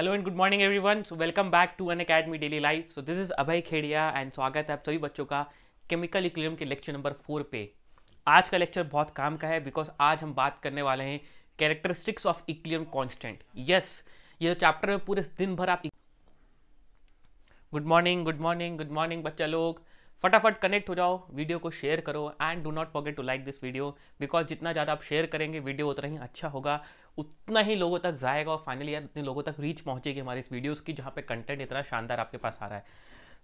hello and good morning one so welcome back to Unacademy daily life so this is Abhay Khedia and स्वागत है आप सभी बच्चों का केमिकल इक्लियम के लेक्चर नंबर फोर पे आज का लेक्चर बहुत काम का है बिकॉज आज हम बात करने वाले हैं characteristics of equilibrium constant yes ये चैप्टर में पूरे दिन भर आप good morning good morning good morning बच्चा लोग फटाफट कनेक्ट हो जाओ वीडियो को शेयर करो and do not forget to like this video because जितना ज़्यादा आप शेयर करेंगे वीडियो उतना ही अच्छा होगा उतना ही लोगों तक जाएगा और फाइनली यार उतने लोगों तक रीच पहुंचेगी हमारी इस वीडियोज़ की जहाँ पे कंटेंट इतना शानदार आपके पास आ रहा है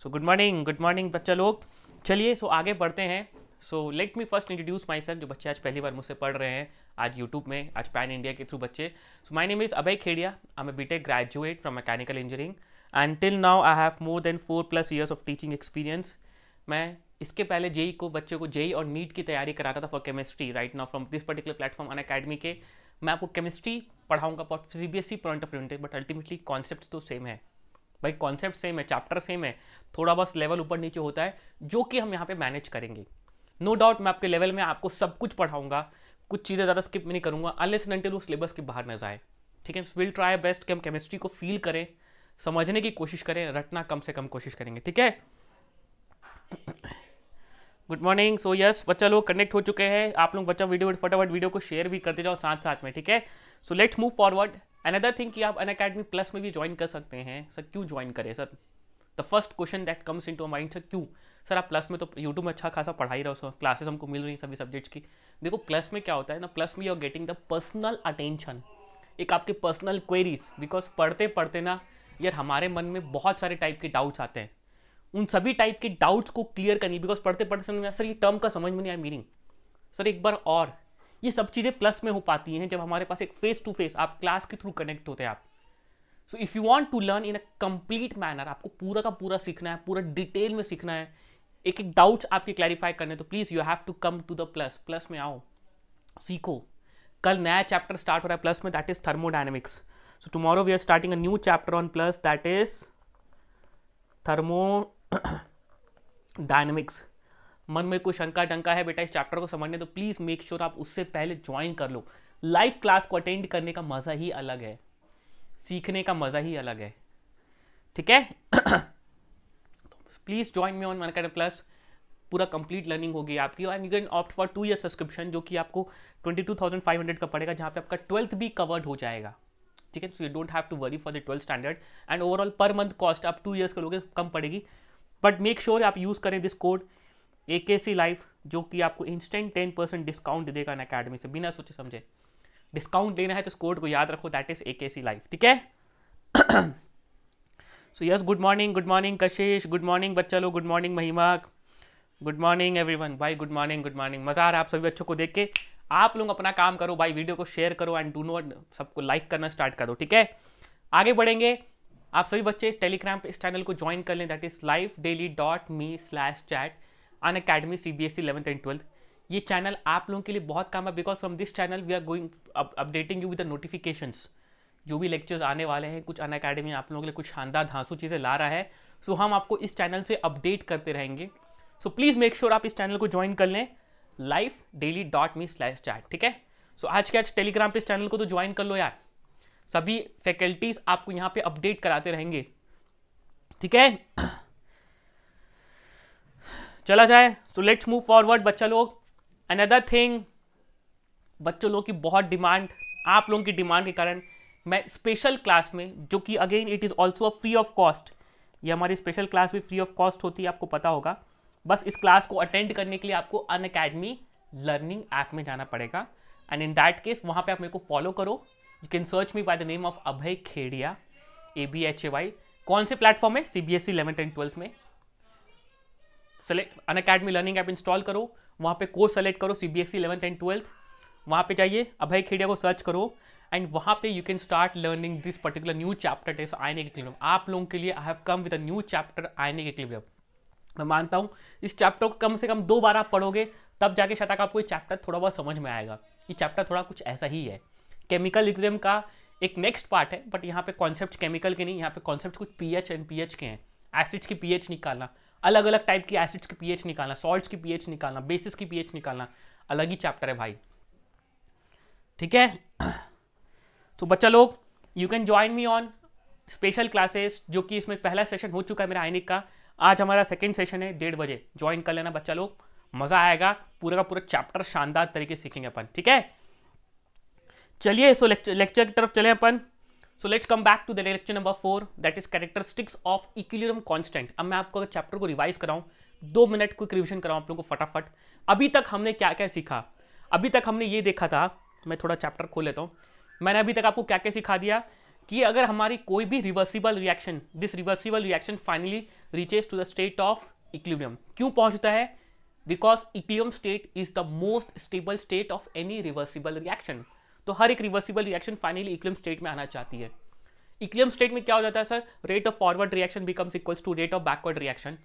so good morning good morning बच्चा लोग चलिए सो आगे बढ़ते हैं so let me first introduce myself जो बच्चे आज पहली बार मुझसे पढ़ रहे हैं आज यूट्यूब में आज पैन इंडिया के थ्रू बच्चे so my name is Abhay Khedia I am B tech graduate from mechanical engineering and till now I have more than four plus years of teaching experience मैं इसके पहले जेई को बच्चे को जेई और नीट की तैयारी कराता था for chemistry right now from this particular platform Unacademy के मैं आपको केमिस्ट्री पढ़ाऊंगा C B S E point of view but ultimately concept तो सेम है भाई कॉन्सेप्ट सेम है चैप्टर सेम है थोड़ा बस लेवल ऊपर नीचे होता है जो कि हम यहाँ पे मैनेज करेंगे नो no डाउट मैं आपके लेवल में आपको सब कुछ पढ़ाऊंगा कुछ चीज़ें ज़्यादा स्किप नहीं करूँगा अनलेस नंटिल वो सिलेबस के बाहर न जाए ठीक है विल ट्राई बेस्ट कि हम केमिस्ट्री को फील करें समझने की कोशिश करें रटना कम से कम कोशिश करेंगे ठीक है गुड मॉर्निंग सो यस बच्चा लोग कनेक्ट हो चुके हैं आप लोग बच्चा वीडियो फटाफट वीडियो को शेयर भी करते जाओ साथ साथ में ठीक है so let's move forward another thing कि आप अन अकेडमी प्लस में भी ज्वाइन कर सकते हैं सर क्यों ज्वाइन करें sir the first question that comes into mind sir क्यों सर आप प्लस में तो यूट्यूब में अच्छा खासा पढ़ाई रहो सर क्लासेस हमको मिल रही हैं सभी सब्जेक्ट्स की देखो प्लस में क्या होता है ना प्लस में you are getting the personal attention एक आपके पर्सनल क्वेरीज बिकॉज पढ़ते पढ़ते ना यार हमारे मन में बहुत सारे टाइप के डाउट्स आते हैं उन सभी टाइप के डाउट्स को क्लियर करनी बिकॉज पढ़ते पढ़ते समझ में सर ये टर्म का समझ में नहीं आया मीनिंग सर एक बार और ये सब चीज़ें प्लस में हो पाती हैं जब हमारे पास एक फेस टू फेस आप क्लास के थ्रू कनेक्ट होते हैं आप so if you want to learn in a complete manner आपको पूरा का पूरा सीखना है पूरा डिटेल में सीखना है एक एक डाउट आपके क्लैरिफाई करने तो please you have to come to the plus plus में आओ सीखो कल नया चैप्टर स्टार्ट हो रहा है प्लस में that is thermodynamics so tomorrow we are starting a new chapter on plus that is thermodynamics मन में कोई शंका डंका है बेटा इस चैप्टर को समझने तो प्लीज़ मेक श्योर आप उससे पहले ज्वाइन कर लो लाइव क्लास को अटेंड करने का मज़ा ही अलग है सीखने का मज़ा ही अलग है ठीक है please join me on Unacademy plus पूरा कंप्लीट लर्निंग होगी आपकी और you can opt for two year subscription जो कि आपको twenty two thousand five hundred का पड़ेगा जहाँ पे आपका ट्वेल्थ भी कवर्ड हो जाएगा ठीक है so you don't have to worry for the twelfth standard and overall per month cost आप टू ईयर्स लोगे कम पड़ेगी बट मेक श्योर आप यूज़ करें this code A K C life जो कि आपको इंस्टेंट टेन परसेंट डिस्काउंट देगा ना अकेडमी से बिना सोचे समझे डिस्काउंट लेना है तो इस कोड को याद रखो that is a K C life ठीक है so yes good morning good morning Kashish good morning बच्चा लोग good morning Mahima good morning everyone भाई गुड मॉर्निंग गुड मॉर्निंग मज़ा आ रहा है आप सभी बच्चों को देख के आप लोग अपना काम करो भाई वीडियो को शेयर करो एंड डू नॉट सबको लाइक करना स्टार्ट करो ठीक है आगे बढ़ेंगे आप सभी बच्चे टेलीग्राम पे इस चैनल को ज्वाइन कर लें that is life daily dot me slash chat Unacademy C B S E eleventh and twelfth ये चैनल आप लोगों के लिए बहुत काम है because from this channel we are going updating you with the notifications जो भी लेक्चर्स आने वाले हैं कुछ अन अकेडमी आप लोगों के लिए कुछ शानदार धांसू चीज़ें ला रहा है सो so, हम आपको इस चैनल से अपडेट करते रहेंगे सो प्लीज़ मेक श्योर आप इस चैनल को ज्वाइन कर लें life daily dot me slash chat ठीक है सो so, आज के आज टेलीग्राम पे इस चैनल को तो ज्वाइन कर लो यार सभी फैकल्टीज आपको यहाँ पे अपडेट कराते रहेंगे ठीक है चला जाए सो लेट्स मूव फॉरवर्ड बच्चा लोग अनदर थिंग बच्चों लोग की बहुत डिमांड आप लोगों की डिमांड के कारण मैं स्पेशल क्लास में जो कि again it is also free of cost ये हमारी स्पेशल क्लास भी फ्री ऑफ कॉस्ट होती है आपको पता होगा बस इस क्लास को अटेंड करने के लिए आपको अन अकेडमी लर्निंग ऐप में जाना पड़ेगा एंड इन दैट केस वहाँ पे आप मेरे को फॉलो करो you can search me by the name of Abhay Khedia A B H A Y कौन से प्लेटफॉर्म है C B S E eleventh and twelfth में select Unacademy learning app install करो वहाँ पे कोर्स सेलेक्ट करो C B S E eleventh and twelfth वहाँ पे जाइए अभय खेड़िया को सर्च करो एंड वहाँ पे you can start learning this particular new chapter that's ionic equilibrium आप लोगों के लिए I have come with a new chapter ionic क्लिब्रम मैं मानता हूँ इस चैप्टर को कम से कम दो बार आप पढ़ोगे तब जाके शायद आपको ये चैप्टर थोड़ा बहुत समझ में आएगा ये चैप्टर थोड़ा कुछ ऐसा ही है केमिकल इक्वेरियम का एक नेक्स्ट पार्ट है बट यहाँ पे कॉन्सेप्ट केमिकल के नहीं यहाँ पे कॉन्सेप्ट कुछ पीएच एंड पीएच के हैं एसिड्स की पीएच निकालना अलग अलग टाइप की एसिड्स की पीएच निकालना सॉल्ट्स की पीएच निकालना बेसिस की पीएच निकालना अलग ही चैप्टर है भाई ठीक है तो बच्चा लोग you can join me on special classes जो कि इसमें पहला सेशन हो चुका है मेरा आइनिक का आज हमारा सेकेंड सेशन है डेढ़ बजे ज्वाइन कर लेना बच्चा लोग मज़ा आएगा पूरा का पूरा चैप्टर शानदार तरीके से सीखेंगे अपन ठीक है चलिए सो लेक्चर की तरफ चले अपन so let's come back to the lecture number four that is characteristics of equilibrium constant अब मैं आपको चैप्टर को रिवाइज कराऊं दो मिनट क्विक रिविजन कराऊं आप लोगों को फटाफट अभी तक हमने क्या क्या सीखा अभी तक हमने ये देखा था मैं थोड़ा चैप्टर खोल लेता हूँ मैंने अभी तक आपको क्या क्या सिखा दिया कि अगर हमारी कोई भी reversible reaction this reversible reaction finally reaches to the state of equilibrium क्यों पहुंचता है because equilibrium state is the most stable state of any reversible reaction तो हर एक reversible reaction finally equilibrium state में आना चाहती है इक्लियम स्टेट में क्या हो जाता है sir rate of forward reaction becomes equals to rate of backward reaction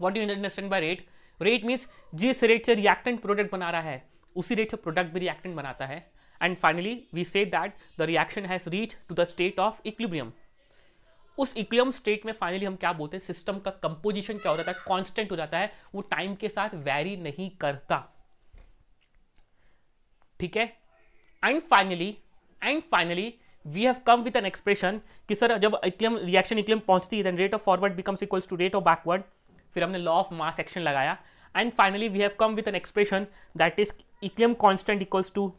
what you understand by rate rate means जिस रेट से रिएक्टेंट प्रोडक्ट बना रहा है उसी रेट से प्रोडक्ट भी रिएक्टेंट बनाता है and finally we say that the reaction has reach to the state of equilibrium उस इक्लियम स्टेट में फाइनली हम क्या बोलते हैं सिस्टम का कंपोजिशन क्या हो जाता है कॉन्स्टेंट हो जाता है वो टाइम के साथ वैरी नहीं करता ठीक है and finally and finally we have come with an expression कि सर जब इक्लेम रिएक्शन इक्लेम पहुंचती है then rate of forward becomes equals to rate of backward फिर हमने लॉ ऑफ मास एक्शन लगाया and finally we have come with an expression that is equilibrium constant equals to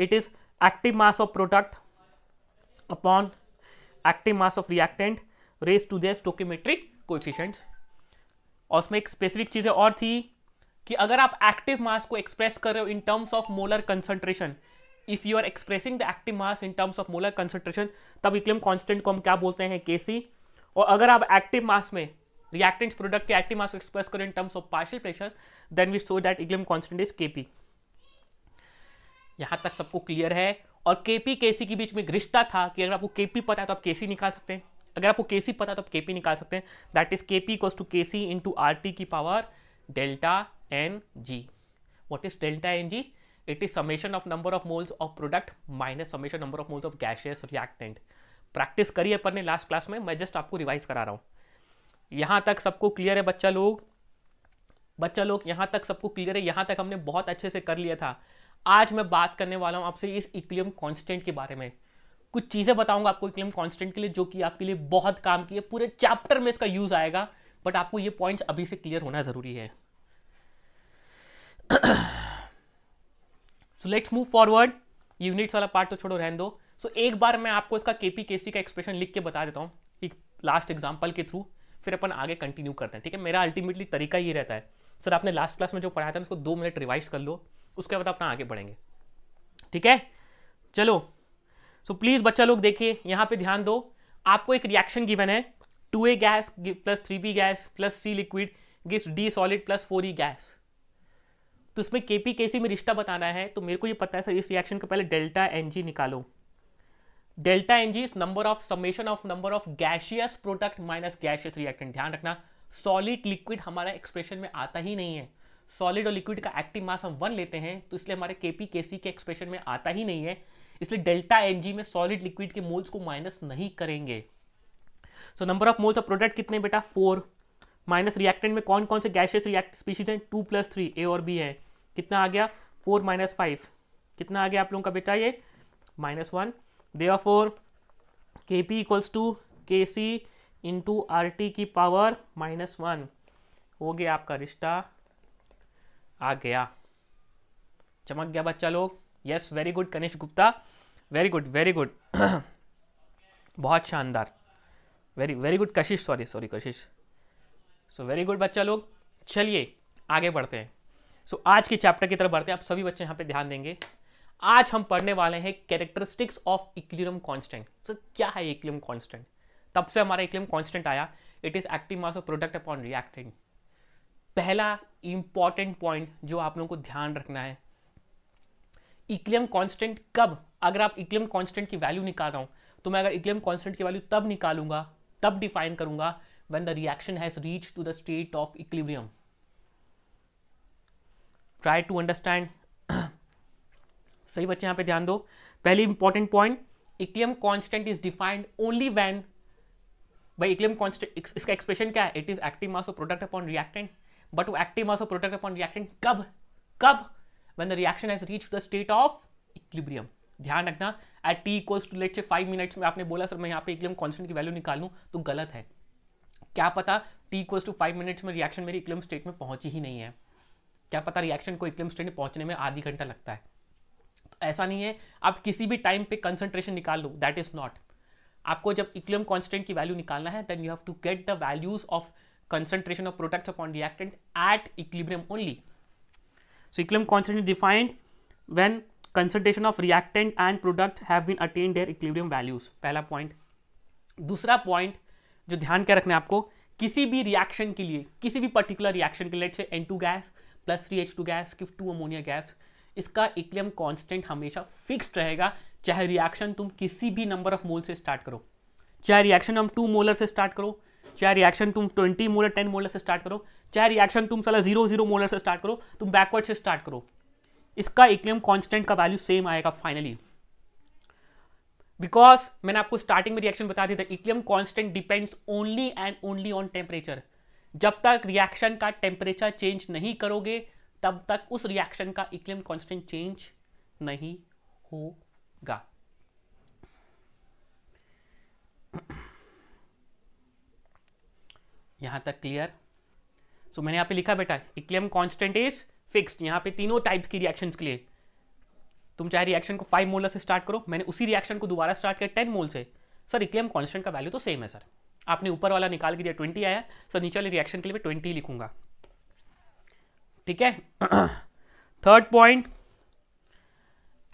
it is active mass of product upon active mass of reactant race to their stoichiometric coefficients और उसमें एक specific चीज़ें और थी कि अगर आप active मास को एक्सप्रेस कर रहे हो in terms of molar concentration if you are expressing the active mass in terms of molar concentration तब इक्लियम कॉन्स्टेंट को हम क्या बोलते हैं सी और अगर आप एक्टिव मास में रिएक्टेंट्स प्रोडक्ट के एक्टिव मास एक्सप्रेस करें in terms of partial pressure then we saw that equilibrium constant is P यहां तक सबको क्लियर है और केपी केसी के बीच में रिश्ता था कि अगर आपको केपी पता है तो आप केसी निकाल सकते हैं अगर आपको केसी पता है तो आप केपी निकाल सकते हैं that is KP equals to KC into R T की power delta N G what is delta N G it is summation of number of moles of product minus summation number of moles of gaseous reactant practice करिए अपन ने last class में मैं just आपको revise करा रहा हूँ यहाँ तक सबको क्लियर है बच्चा लोग बच्चा लोग यहाँ तक सबको क्लियर है यहाँ तक हमने बहुत अच्छे से कर लिया था आज मैं बात करने वाला हूँ आपसे इस इक्लियम कॉन्स्टेंट के बारे में कुछ चीज़ें बताऊंगा आपको इक्लियम कॉन्स्टेंट के लिए जो कि आपके लिए बहुत काम की है पूरे चैप्टर में इसका यूज़ आएगा बट आपको ये पॉइंट्स अभी से क्लियर होना ज़रूरी है so let's move forward units वाला पार्ट तो छोड़ो रहने दो सो so, एक बार मैं आपको इसका के पी के सी का एक्सप्रेशन लिख के बता देता हूँ एक लास्ट एग्जाम्पल के थ्रू फिर अपन आगे कंटिन्यू करते हैं ठीक है मेरा अल्टीमेटली तरीका ये रहता है सर आपने लास्ट क्लास में जो पढ़ाया था उसको दो मिनट रिवाइज कर लो उसके बाद अपना आगे बढ़ेंगे ठीक है चलो सो so, प्लीज़ बच्चा लोग देखिए यहाँ पे ध्यान दो आपको एक रिएक्शन गिवन है two A gas plus three B gas plus C liquid gives D solid plus four E gas तो इसमें के पी के सी में रिश्ता बताना है तो मेरे को ये पता है सर इस रिएक्शन के पहले डेल्टा एन जी निकालो delta N G is number of summation of number of gaseous product minus gaseous reactant ध्यान रखना सॉलिड लिक्विड हमारा एक्सप्रेशन में आता ही नहीं है सॉलिड और लिक्विड का एक्टिव मास हम वन लेते हैं तो इसलिए हमारे के पी के सी के एक्सप्रेशन में आता ही नहीं है इसलिए डेल्टा एन जी में सॉलिड लिक्विड के मोल्स को माइनस नहीं करेंगे so number of moles of product कितने बेटा फोर माइनस रिएक्टेंट में कौन कौन से गैशियस रिएक्ट स्पीशीज हैं टू प्लस थ्री ए और बी है कितना आ गया फोर माइनस फाइव कितना आ गया आप लोगों का बेटा ये minus one therefore K P equals to K C into R T की पावर माइनस वन हो गया आपका रिश्ता आ गया चमक गया बच्चा लोग yes very good Kanish Gupta very good very good बहुत शानदार very very good Kashish sorry sorry Kashish so very good बच्चा लोग चलिए आगे बढ़ते हैं सो आज के चैप्टर की तरफ बढ़ते हैं आप सभी बच्चे यहाँ पे ध्यान देंगे आज हम पढ़ने वाले हैं characteristics of equilibrium constant so क्या है इक्लियम कांस्टेंट तब से हमारा इक्लियम कांस्टेंट आया it is active mass of product upon reactant पहला इंपॉर्टेंट पॉइंट जो आप लोगों को ध्यान रखना है इक्लियम कांस्टेंट कब अगर आप इक्लियम कांस्टेंट की वैल्यू निकाल रहा हूं तो मैं अगर इक्लियम कांस्टेंट की वैल्यू तब निकालूंगा तब डिफाइन करूंगा when the reaction has reach to the state of equilibrium try to understand सही बच्चे यहाँ पे ध्यान दो पहली important point equilibrium constant is defined only when भाई इक्लियम कांस्टेंट इसका एक्सप्रेशन क्या है it is active mass of product upon reactant but वो active mass of product upon reactant कब कब when the reaction has reach the state of equilibrium ध्यान रखना at T equals to let say five minutes में आपने बोला sir मैं यहाँ पे इक्लियम कॉन्स्टेंट की वैल्यू निकाल लूँ तो गलत है क्या पता T equals to five minutes में रिएक्शन मेरी इक्लियम स्टेट में पहुंची ही नहीं है क्या पता रिएक्शन को इक्लिम स्टेट पहुंचने में आधी घंटा लगता है तो ऐसा नहीं है आप किसी भी टाइम पे कंसंट्रेशन निकाल लो दैट इज नॉट आपको जब इक्लिम कॉन्स्टेंट की वैल्यू निकालना है then you have to get the values of concentration of products upon reactant at equilibrium only so equilibrium constant is defined when concentration of reactant and product have been attain their equilibrium values पहला point दूसरा point जो ध्यान क्या रखना है आपको किसी भी रिएक्शन के लिए किसी भी पर्टिकुलर रिएक्शन के लिए N two gas plus three H two gas give two ammonia gas इसका इक्लियम कांस्टेंट हमेशा फिक्स्ड रहेगा चाहे रिएक्शन तुम किसी भी नंबर ऑफ मोल से स्टार्ट करो चाहे रिएक्शन हम टू मोलर से स्टार्ट करो चाहे रिएक्शन तुम ट्वेंटी मोलर टेन मोलर से स्टार्ट करो चाहे रिएक्शन तुम सला जीरो जीरो मोलर से स्टार्ट करो तुम बैकवर्ड से स्टार्ट करो इसका इक्लियम कॉन्स्टेंट का वैल्यू सेम आएगा फाइनली बिकॉज मैंने आपको स्टार्टिंग में रिएक्शन बता दिया था equilibrium constant depends only and only on temperature जब तक रिएक्शन का टेम्परेचर चेंज नहीं करोगे तब तक उस रिएक्शन का इक्लिम कांस्टेंट चेंज नहीं होगा यहां तक क्लियर सो so, मैंने यहां पे लिखा बेटा इक्लियम कांस्टेंट इज फिक्स्ड यहां पे तीनों टाइप्स की रिएक्शंस के लिए तुम चाहे रिएक्शन को फाइव मोलर से स्टार्ट करो मैंने उसी रिएक्शन को दोबारा स्टार्ट किया टेन मोल से सर इक्लियम कॉन्स्टेंट का वैल्यू तो सेम है सर आपने ऊपर वाला निकाल के दिया ट्वेंटी आया सो नीचे वाले रिएक्शन के लिए मैं ट्वेंटी लिखूंगा ठीक है third point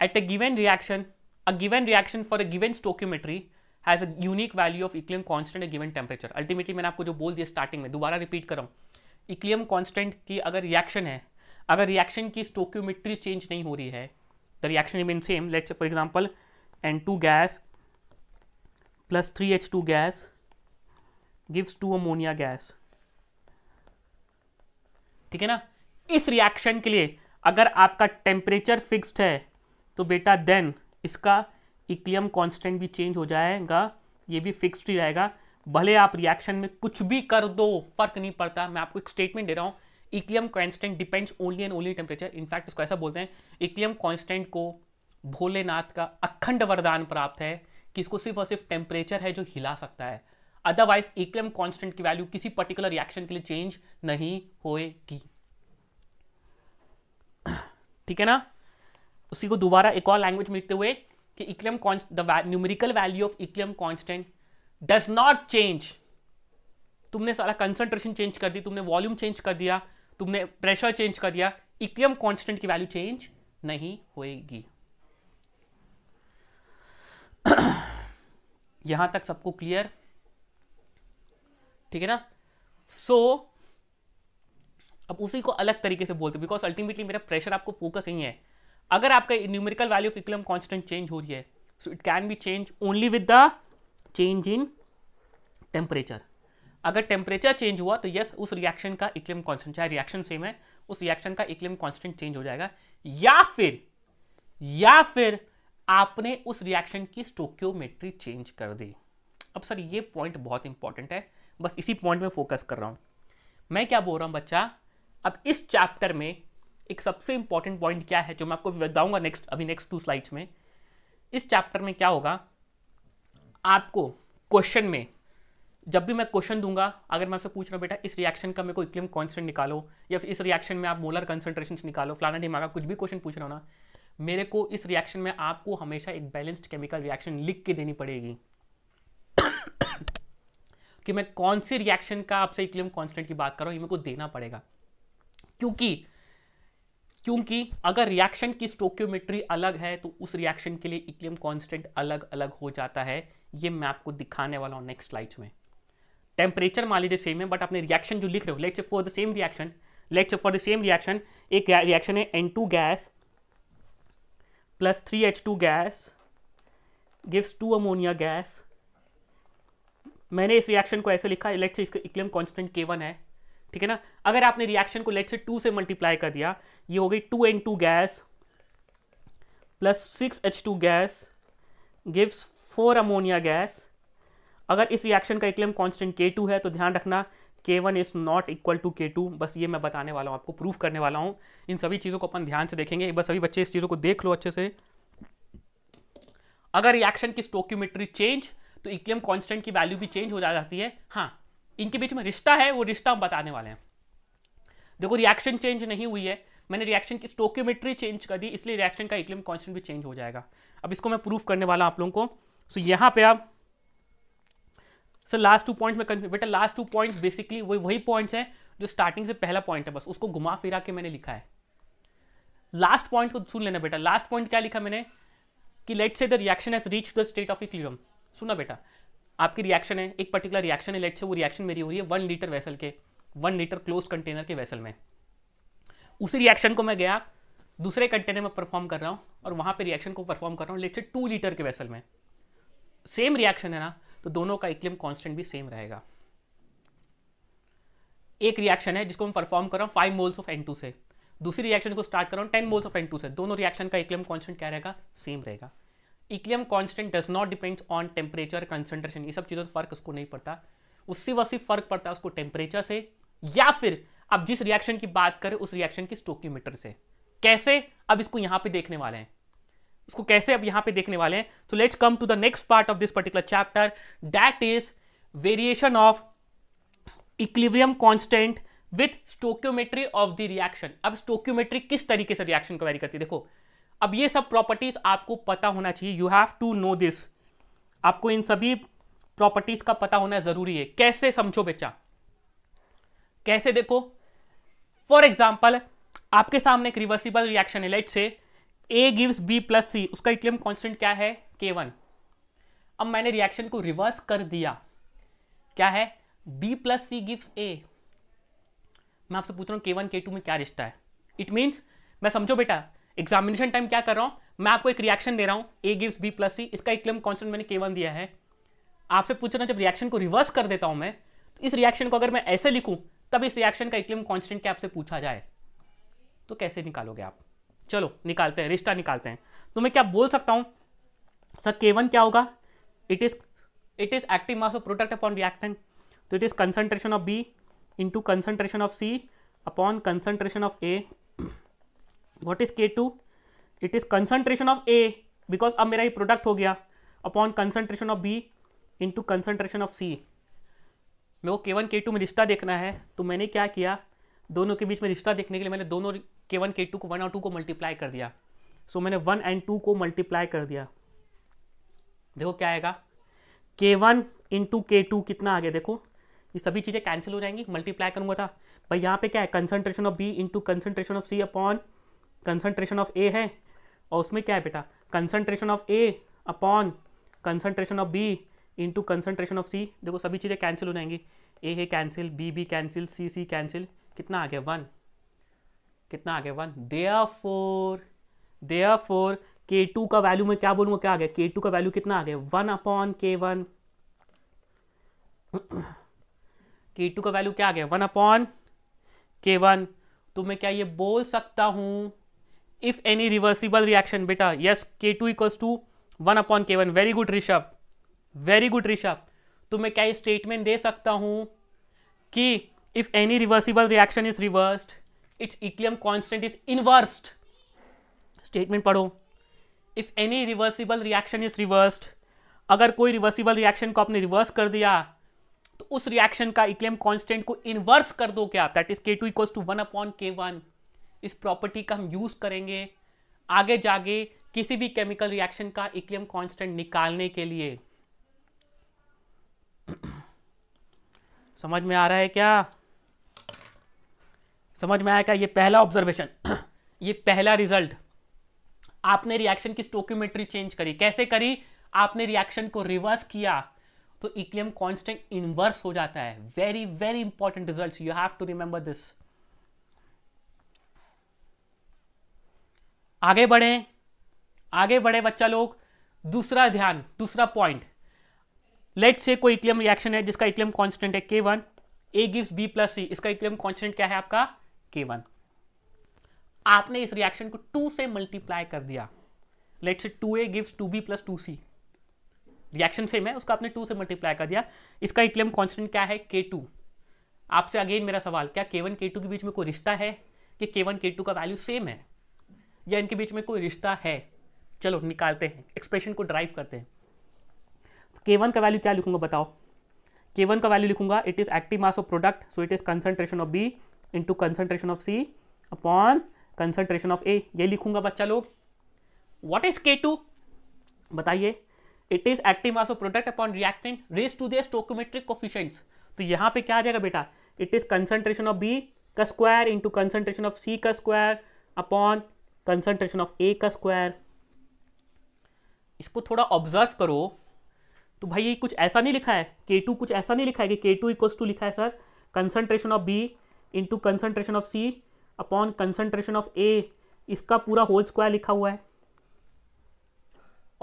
at a given reaction a given reaction for a given stoichiometry has a unique value of equilibrium constant a given temperature ultimately मैंने आपको जो बोल दिया स्टार्टिंग में दोबारा रिपीट कर रहा हूँ इक्लियम कॉन्स्टेंट की अगर रिएक्शन है अगर रिएक्शन की स्टोक्यूमेट्री चेंज नहीं हो रही है the reaction is same let's for example N two gas plus three H two gas gives two ammonia gas ठीक है ना इस रिएक्शन के लिए अगर आपका टेम्परेचर फिक्स्ड है तो बेटा देन इसका इक्लियम कांस्टेंट भी चेंज हो जाएगा ये भी फिक्स्ड ही रहेगा भले आप रिएक्शन में कुछ भी कर दो फर्क नहीं पड़ता मैं आपको एक स्टेटमेंट दे रहा हूँ equilibrium constant depends only and only temperature in fact इसको ऐसा बोलते हैं इक्लियम कॉन्स्टेंट को भोलेनाथ का अखंड वरदान प्राप्त है कि इसको सिर्फ और सिर्फ टेम्परेचर है जो हिला सकता है अदरवाइज इक्लेम कॉन्स्टेंट की वैल्यू किसी पर्टिकुलर रिएक्शन के लिए चेंज नहीं होएगी ठीक है ना उसी को दोबारा एक और लैंग्वेज में लिखते हुए कि equilibrium constant numerical value of equilibrium constant does not change तुमने सारा कंसंट्रेशन चेंज कर दी तुमने वॉल्यूम चेंज कर दिया तुमने प्रेशर चेंज कर दिया इक्लियम कॉन्स्टेंट की वैल्यू चेंज नहीं होएगी यहां तक सबको क्लियर ठीक है ना सो so, अब उसी को अलग तरीके से बोलते बिकॉज अल्टीमेटली मेरा प्रेशर आपको फोकस ही है अगर आपका numerical value of equilibrium constant change हो रही है so it can be change only with the change in temperature अगर टेम्परेचर चेंज हुआ तो यस उस रिएक्शन का इक्लिम कॉन्स्टेंट चाहे रिएक्शन सेम है उस रिएक्शन का इक्लिम कॉन्स्टेंट चेंज हो जाएगा या फिर या फिर आपने उस रिएक्शन की स्टोक्योमेट्री चेंज कर दी अब सर ये पॉइंट बहुत इंपॉर्टेंट है बस इसी पॉइंट में फोकस कर रहा हूँ मैं क्या बोल रहा हूँ बच्चा अब इस चैप्टर में एक सबसे इंपॉर्टेंट पॉइंट क्या है जो मैं आपको बताऊंगा नेक्स्ट अभी नेक्स्ट टू स्लाइड्स में इस चैप्टर में क्या होगा आपको क्वेश्चन में जब भी मैं क्वेश्चन दूंगा अगर मैं आपसे पूछ रहा हूँ बेटा इस रिएक्शन का मेरे को इक्लिम कॉन्सेंट निकालो या फिर इस रिएक्शन में आप मोलर कंसेंट्रेशन निकालो फलाना दिमागा कुछ भी क्वेश्चन पूछ रहा हो ना मेरे को इस रिएक्शन में आपको हमेशा एक बैलेंस्ड केमिकल रिएक्शन लिख के देनी पड़ेगी कि मैं कौन सी रिएक्शन का आपसे इक्विलिब्रियम कांस्टेंट की बात कर रहा हूं ये मेरे को देना पड़ेगा क्योंकि क्योंकि अगर रिएक्शन की स्टोक्योमेट्री अलग है तो उस रिएक्शन के लिए इक्लियम कांस्टेंट अलग अलग हो जाता है ये मैं आपको दिखाने वाला हूं नेक्स्ट स्लाइड में टेम्परेचर मान लीजिए सेम है बट अपने रिएक्शन जो लिख रहे हो let's for the same reaction let's for the same reaction एक रिएक्शन है N two gas plus three H two gas gives two ammonia gas मैंने इस रिएक्शन को ऐसे लिखा लेट से इसका इक्लियम कॉन्स्टेंट के वन है ठीक है ना अगर आपने रिएक्शन को लेट से टू से मल्टीप्लाई कर दिया ये हो गई two N two gas plus six H two gas gives four ammonia gas अगर इस रिएक्शन का इक्लियम कॉन्स्टेंट के टू है तो ध्यान रखना K one is not equal to K two बस ये मैं बताने वाला हूँ आपको प्रूफ करने वाला हूँ इन सभी चीज़ों को अपन ध्यान से देखेंगे बस सभी बच्चे इस चीज़ों को देख लो अच्छे से अगर रिएक्शन की स्टोक्यूमेट्री चेंज तो इक्वियम कांस्टेंट की वैल्यू भी चेंज हो जा जाती है हाँ इनके बीच में रिश्ता है वो रिश्ता हम बताने वाले हैं देखो रिएक्शन चेंज नहीं हुई है मैंने रिएक्शन की स्टोक्योमेट्री चेंज कर दी इसलिए रिएक्शन का इक्वियम कॉन्स्टेंट भी चेंज हो जाएगा अब इसको मैं प्रूफ करने वाला हूँ आप लोगों को सो यहाँ पर आप सर लास्ट टू पॉइंट्स में बेटा लास्ट टू पॉइंट्स बेसिकली वही वही पॉइंट्स हैं जो स्टार्टिंग से पहला पॉइंट है बस उसको घुमा फिरा के मैंने लिखा है लास्ट पॉइंट को सुन लेना बेटा लास्ट पॉइंट क्या लिखा मैंने कि let say the reaction has reach the state of equilibrium सुना बेटा आपकी रिएक्शन है एक पर्टिकुलर रिएक्शन है लेट से वो रिएक्शन मेरी हो रही है वन लीटर वैसल के वन लीटर क्लोज कंटेनर के वैसल में उसी रिएक्शन को मैं गया दूसरे कंटेनर में परफॉर्म कर रहा हूँ और वहाँ पर रिएक्शन को परफॉर्म कर रहा हूँ लेट से टू लीटर के वैसल में सेम रिएक्शन है ना तो दोनों का इक्लियम कॉन्स्टेंट भी सेम रहेगा एक रिएक्शन है जिसको मैं परफॉर्म कर रहा हूँ five moles of N two से दूसरी रिएक्शन को स्टार्ट कर रहा हूँ ten moles of N two से दोनों रिएक्शन का इक्लियम कॉन्स्टेंट क्या रहेगा सेम रहेगा equilibrium constant does not depends on temperature concentration ये सब चीज़ों से फर्क उसको नहीं पड़ता उससे वह सिर्फ फर्क पड़ता है उसको टेम्परेचर से या फिर अब जिस रिएक्शन की बात करें उस रिएक्शन की स्टोक्यूमीटर से कैसे अब इसको यहाँ पे देखने वाले हैं उसको कैसे अब यहाँ पे देखने वाले हैं so let's come to the next part of this particular chapter that is variation of equilibrium constant with stoichiometry of the reaction अब स्टोक्योमेट्री किस तरीके से रिएक्शन को वैरी करती है देखो अब ये सब प्रॉपर्टीज आपको पता होना चाहिए you have to know this आपको इन सभी प्रॉपर्टीज का पता होना जरूरी है कैसे समझो बेचा कैसे देखो फॉर एग्जाम्पल आपके सामने एक रिवर्सिबल रिएक्शन है let say A gives B plus C उसका इक्लेम कॉन्स्टेंट क्या है के वन अब मैंने रिएक्शन को रिवर्स कर दिया क्या है B plus C gives A मैं आपसे पूछ रहा हूं के वन के टू में क्या रिश्ता है इट मीन्स मैं समझो बेटा एग्जामिनेशन टाइम क्या कर रहा हूं मैं आपको एक रिएक्शन दे रहा हूं A gives B plus C इसका इक्लम कॉन्सेंट मैंने केवल दिया है आपसे पूछ रहा जब रिएक्शन को रिवर्स कर देता हूं मैं तो इस रिएक्शन को अगर मैं ऐसे लिखूं तब इस रिएक्शन का इक्लम कॉन्स्टेंट क्या आपसे पूछा जाए तो कैसे निकालोगे आप चलो निकालते हैं रिश्ता निकालते हैं तो मैं क्या बोल सकता हूं सर के वन क्या होगा it is it is active mass of product upon reactant तो it is concentration of B into concentration of C upon concentration of A what is K two it is concentration of A because अब मेरा ये product हो गया upon concentration of B into concentration of C मेरे को के one K to में रिश्ता देखना है तो मैंने क्या किया दोनों के बीच में रिश्ता देखने के लिए मैंने दोनों के वन के टू को वन और टू को मल्टीप्लाई कर दिया सो so, मैंने वन एंड टू को मल्टीप्लाई कर दिया देखो क्या आएगा के वन इंटू के टू कितना आ गया देखो ये सभी चीज़ें कैंसिल हो जाएंगी मल्टीप्लाई करूँगा था भाई यहाँ पे क्या है concentration of B into concentration of C upon concentration of A है और उसमें क्या है बेटा concentration of A upon concentration of B into concentration of C देखो सभी चीज़ें कैंसिल हो जाएंगी ए है cancel B B cancel C C cancel कितना आ गया वन कितना आ गया one they are four they are four K two का वैल्यू मैं क्या बोलूँगा क्या आ गया के टू का वैल्यू कितना आ गया one upon K one K two का वैल्यू क्या आ गया वन अपॉन के वन तो मैं क्या ये बोल सकता हूँ रिवर्सिबल रिएक्शन बेटा yes K two k2 two one upon K one very good Rishabh very good Rishabh तो मैं क्या स्टेटमेंट दे सकता हूँ कि if any reversible reaction is reversed its equilibrium constant is inversed statement पढ़ो if any reversible reaction is reversed अगर कोई रिवर्सिबल रिएक्शन को आपने रिवर्स कर दिया तो उस रिएक्शन का इक्लियम कांस्टेंट को इनवर्स कर दो क्या that is K two equals to one upon K one इस प्रॉपर्टी का हम यूज़ करेंगे आगे जाके किसी भी केमिकल रिएक्शन का इक्लियम कांस्टेंट निकालने के लिए समझ में आ रहा है क्या समझ में आया क्या ये पहला ऑब्जर्वेशन ये पहला रिजल्ट आपने रिएक्शन की स्टोक्यूमेट्री चेंज करी कैसे करी आपने रिएक्शन को रिवर्स किया तो इक्लियम कांस्टेंट इनवर्स हो जाता है very very important result you have to remember this आगे बढ़े आगे बढ़े बच्चा लोग दूसरा ध्यान दूसरा पॉइंट लेट से कोई इक्लियम रिएक्शन है जिसका इक्लियम कॉन्स्टेंट है K one A gives B plus C इसका इक्लियम कॉन्स्टेंट क्या है आपका के वन आपने इस रिएक्शन को टू से मल्टीप्लाई कर दिया let say two A gives two B plus two C reaction same है उसका आपने टू से मल्टीप्लाई कर दिया इसका इक्लियम कॉन्स्टेंट क्या है के टू आपसे अगेन मेरा सवाल क्या के वन के टू के बीच में कोई रिश्ता है कि के वन के टू का वैल्यू सेम है या इनके बीच में कोई रिश्ता है चलो निकालते हैं एक्सप्रेशन को ड्राइव करते हैं के वन का वैल्यू क्या लिखूंगा बताओ के वन का वैल्यू लिखूंगा it is active mass of product so it is concentration of B into concentration of C upon concentration of A ये लिखूंगा बच्चा लोग वॉट इज के टू बताइए it is active mass of product upon reactant race to the stoichiometric coefficients तो यहाँ पे क्या आ जाएगा बेटा it is concentration of B का square into concentration of C का स्क्वायर अपॉन कंसंट्रेशन ऑफ ए का स्क्वायर इसको थोड़ा ऑब्जर्व करो तो भाई ये कुछ ऐसा नहीं लिखा है के टू कुछ ऐसा नहीं लिखा है कि के टू इक्वल्स टू लिखा है sir concentration of B into concentration of C upon concentration of A इसका पूरा होल स्क्वायर लिखा हुआ है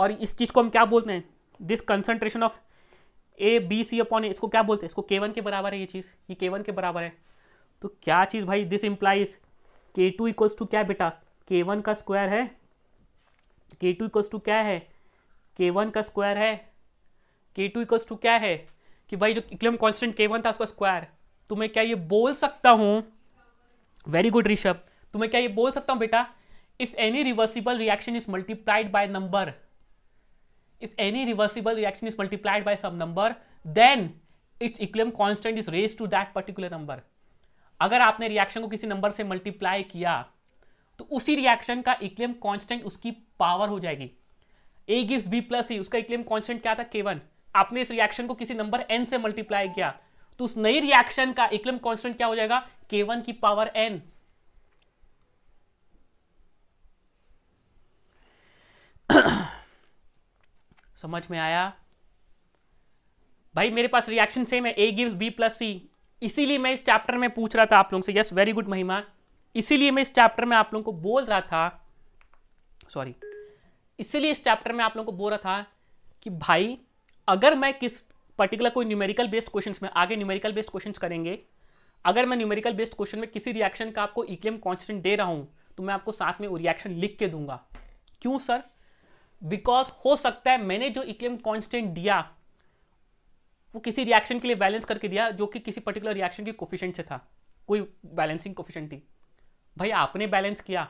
और इस चीज़ को हम क्या बोलते हैं this concentration of A B C upon इसको क्या बोलते हैं इसको के वन के बराबर है ये चीज़ ये के वन के बराबर है तो क्या चीज़ भाई this implies K two equals to क्या बेटा के वन का स्क्वायर है के टू इक्व टू क्या है के वन का स्क्वायर है के टू इक्व टू क्या है कि भाई जो इक्लम कॉन्स्टेंट के वन था उसका स्क्वायर तो मैं क्या ये बोल सकता हूँ वेरी गुड ऋषभ तो मैं क्या ये बोल सकता हूँ बेटा if any reversible reaction is multiplied by number if any reversible reaction is multiplied by some number then its equilibrium constant is raised to that particular number अगर आपने रिएक्शन को किसी नंबर से मल्टीप्लाई किया तो उसी रिएक्शन का equilibrium constant उसकी पावर हो जाएगी A gives B plus E उसका इक्लेम कॉन्स्टेंट क्या था के वन आपने इस रिएक्शन को किसी नंबर एन से मल्टीप्लाई किया तो उस नई रिएक्शन का इक्लेम कॉन्स्टेंट क्या हो जाएगा के वन की पावर एन समझ में आया भाई मेरे पास रिएक्शन सेम है A gives B plus C इसीलिए मैं इस चैप्टर में पूछ रहा था आप लोगों से यस वेरी गुड महिमा इसीलिए मैं इस चैप्टर में आप लोगों को बोल रहा था सॉरी इसीलिए इस चैप्टर में आप लोगों को बोल रहा था कि भाई अगर मैं किस पर्टिकुलर कोई न्यूमेरिकल बेस्ड क्वेश्चंस में आगे न्यूमेरिकल बेस्ड क्वेश्चंस करेंगे अगर मैं न्यूमेरिकल बेस्ड क्वेश्चन में किसी रिएक्शन का आपको इक्लेम कॉन्स्टेंट दे रहा हूं तो मैं आपको साथ में वो रिएक्शन लिख के दूंगा क्यों सर बिकॉज हो सकता है मैंने जो इक्लेम कॉन्स्टेंट दिया वो किसी रिएक्शन के लिए बैलेंस करके दिया जो कि किसी पर्टिकुलर रिएक्शन की कोफिशेंट से था कोई बैलेंसिंग कोफिशेंट थी भाई आपने बैलेंस किया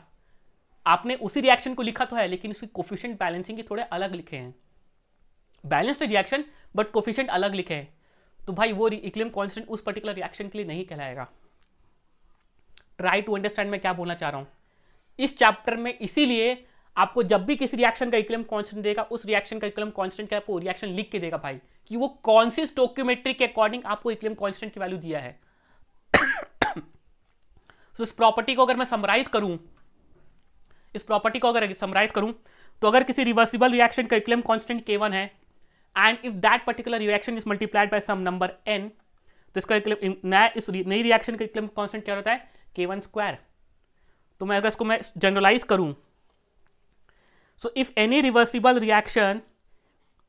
आपने उसी रिएक्शन को लिखा तो है लेकिन उसकी कोफिशियंट बैलेंसिंग के थोड़े अलग लिखे हैं बैलेंस्ड रिएक्शन बट कोफिशियंट अलग लिखे हैं तो भाई वो इक्लेम कॉन्स्टेंट उस पर्टिकुलर रिएक्शन के लिए नहीं कहलाएगा ट्राई टू अंडरस्टैंड मैं क्या बोलना चाह रहा हूँ इस चैप्टर में इसीलिए आपको जब भी किसी रिएक्शन का इक्लेम कॉन्स्टेंट देगा उस रिएक्शन का इक्लेम कॉन्स्टेंट का आपको रिएक्शन लिख के देगा भाई कि वो कौन सी स्टोक्यूमेट्री के अकॉर्डिंग आपको इक्लेम कॉन्स्टेंट की वैल्यू दिया है सो तो इस प्रॉपर्टी को अगर मैं समराइज करूं इस प्रॉपर्टी को अगर समराइज करूं तो अगर किसी रिवर्सिबल रिएक्शन का इक्लेम कॉन्स्टेंट के वन है and if that particular reaction is multiplied by some number N तो इसका इक्लेम नया इस नई रिएक्शन का इक्लेम कॉन्स्टेंट क्या होता है के वन स्क्वायर तो मैं अगर इसको मैं जनरलाइज करूं so if any reversible reaction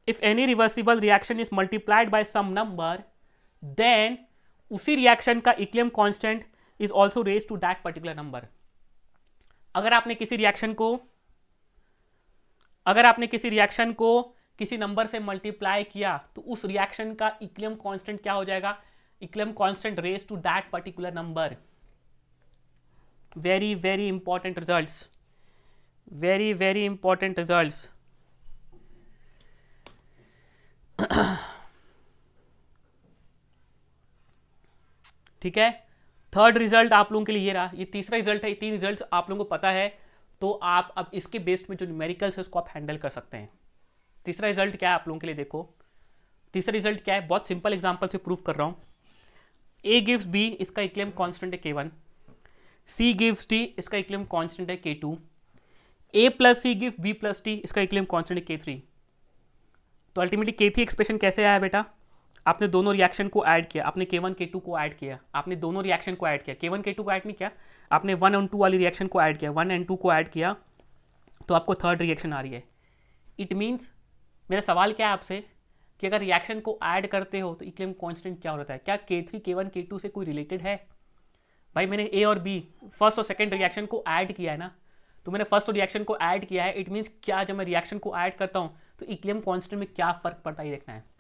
if any reversible reaction is multiplied by some number then उसी रिएक्शन का equilibrium constant is also raised to that particular number अगर आपने किसी रिएक्शन को अगर आपने किसी रिएक्शन को किसी नंबर से मल्टीप्लाई किया तो उस रिएक्शन का इक्लियम कांस्टेंट क्या हो जाएगा equilibrium constant raised to that particular number very very important results very very important results ठीक है थर्ड रिजल्ट आप लोगों के लिए ये रहा ये तीसरा रिजल्ट है ये तीन रिजल्ट आप लोगों को पता है तो आप अब इसके बेस्ड में जो न्यूमेरिकल्स है उसको आप हैंडल कर सकते हैं तीसरा रिजल्ट क्या है आप लोगों के लिए देखो तीसरा रिजल्ट क्या है बहुत सिंपल एग्जाम्पल से प्रूव कर रहा हूँ ए गिव्स बी इसका इक्लेम कॉन्स्टेंट है के वन सी गिव्स डी इसका इक्लेम कॉन्स्टेंट है K two A plus C give B plus T इसका इक्लेम कॉन्स्टेंट है के थ्री तो अल्टीमेटली के थ्री एक्सप्रेशन कैसे आया बेटा आपने दोनों रिएक्शन को ऐड किया आपने के वन के टू को ऐड किया आपने दोनों रिएक्शन को ऐड किया के वन के टू को ऐड नहीं किया आपने वन एंड टू वाली रिएक्शन को ऐड किया वन एंड टू को ऐड किया तो आपको थर्ड रिएक्शन आ रही है इट मीन्स मेरा सवाल क्या है आपसे कि अगर रिएक्शन को ऐड करते हो तो इक्लेम कॉन्स्टेंट क्या हो रहा है क्या के थ्री के वन के टू से कोई रिलेटेड है भाई मैंने ए और बी फर्स्ट और सेकेंड रिएक्शन को ऐड किया है ना तो मैंने फर्स्ट और रिएक्शन को ऐड किया है इट मीन्स क्या जब मैं रिएक्शन को ऐड करता हूँ तो इक्लेम कॉन्स्टेंट में क्या फ़र्क पड़ता है ये देखना है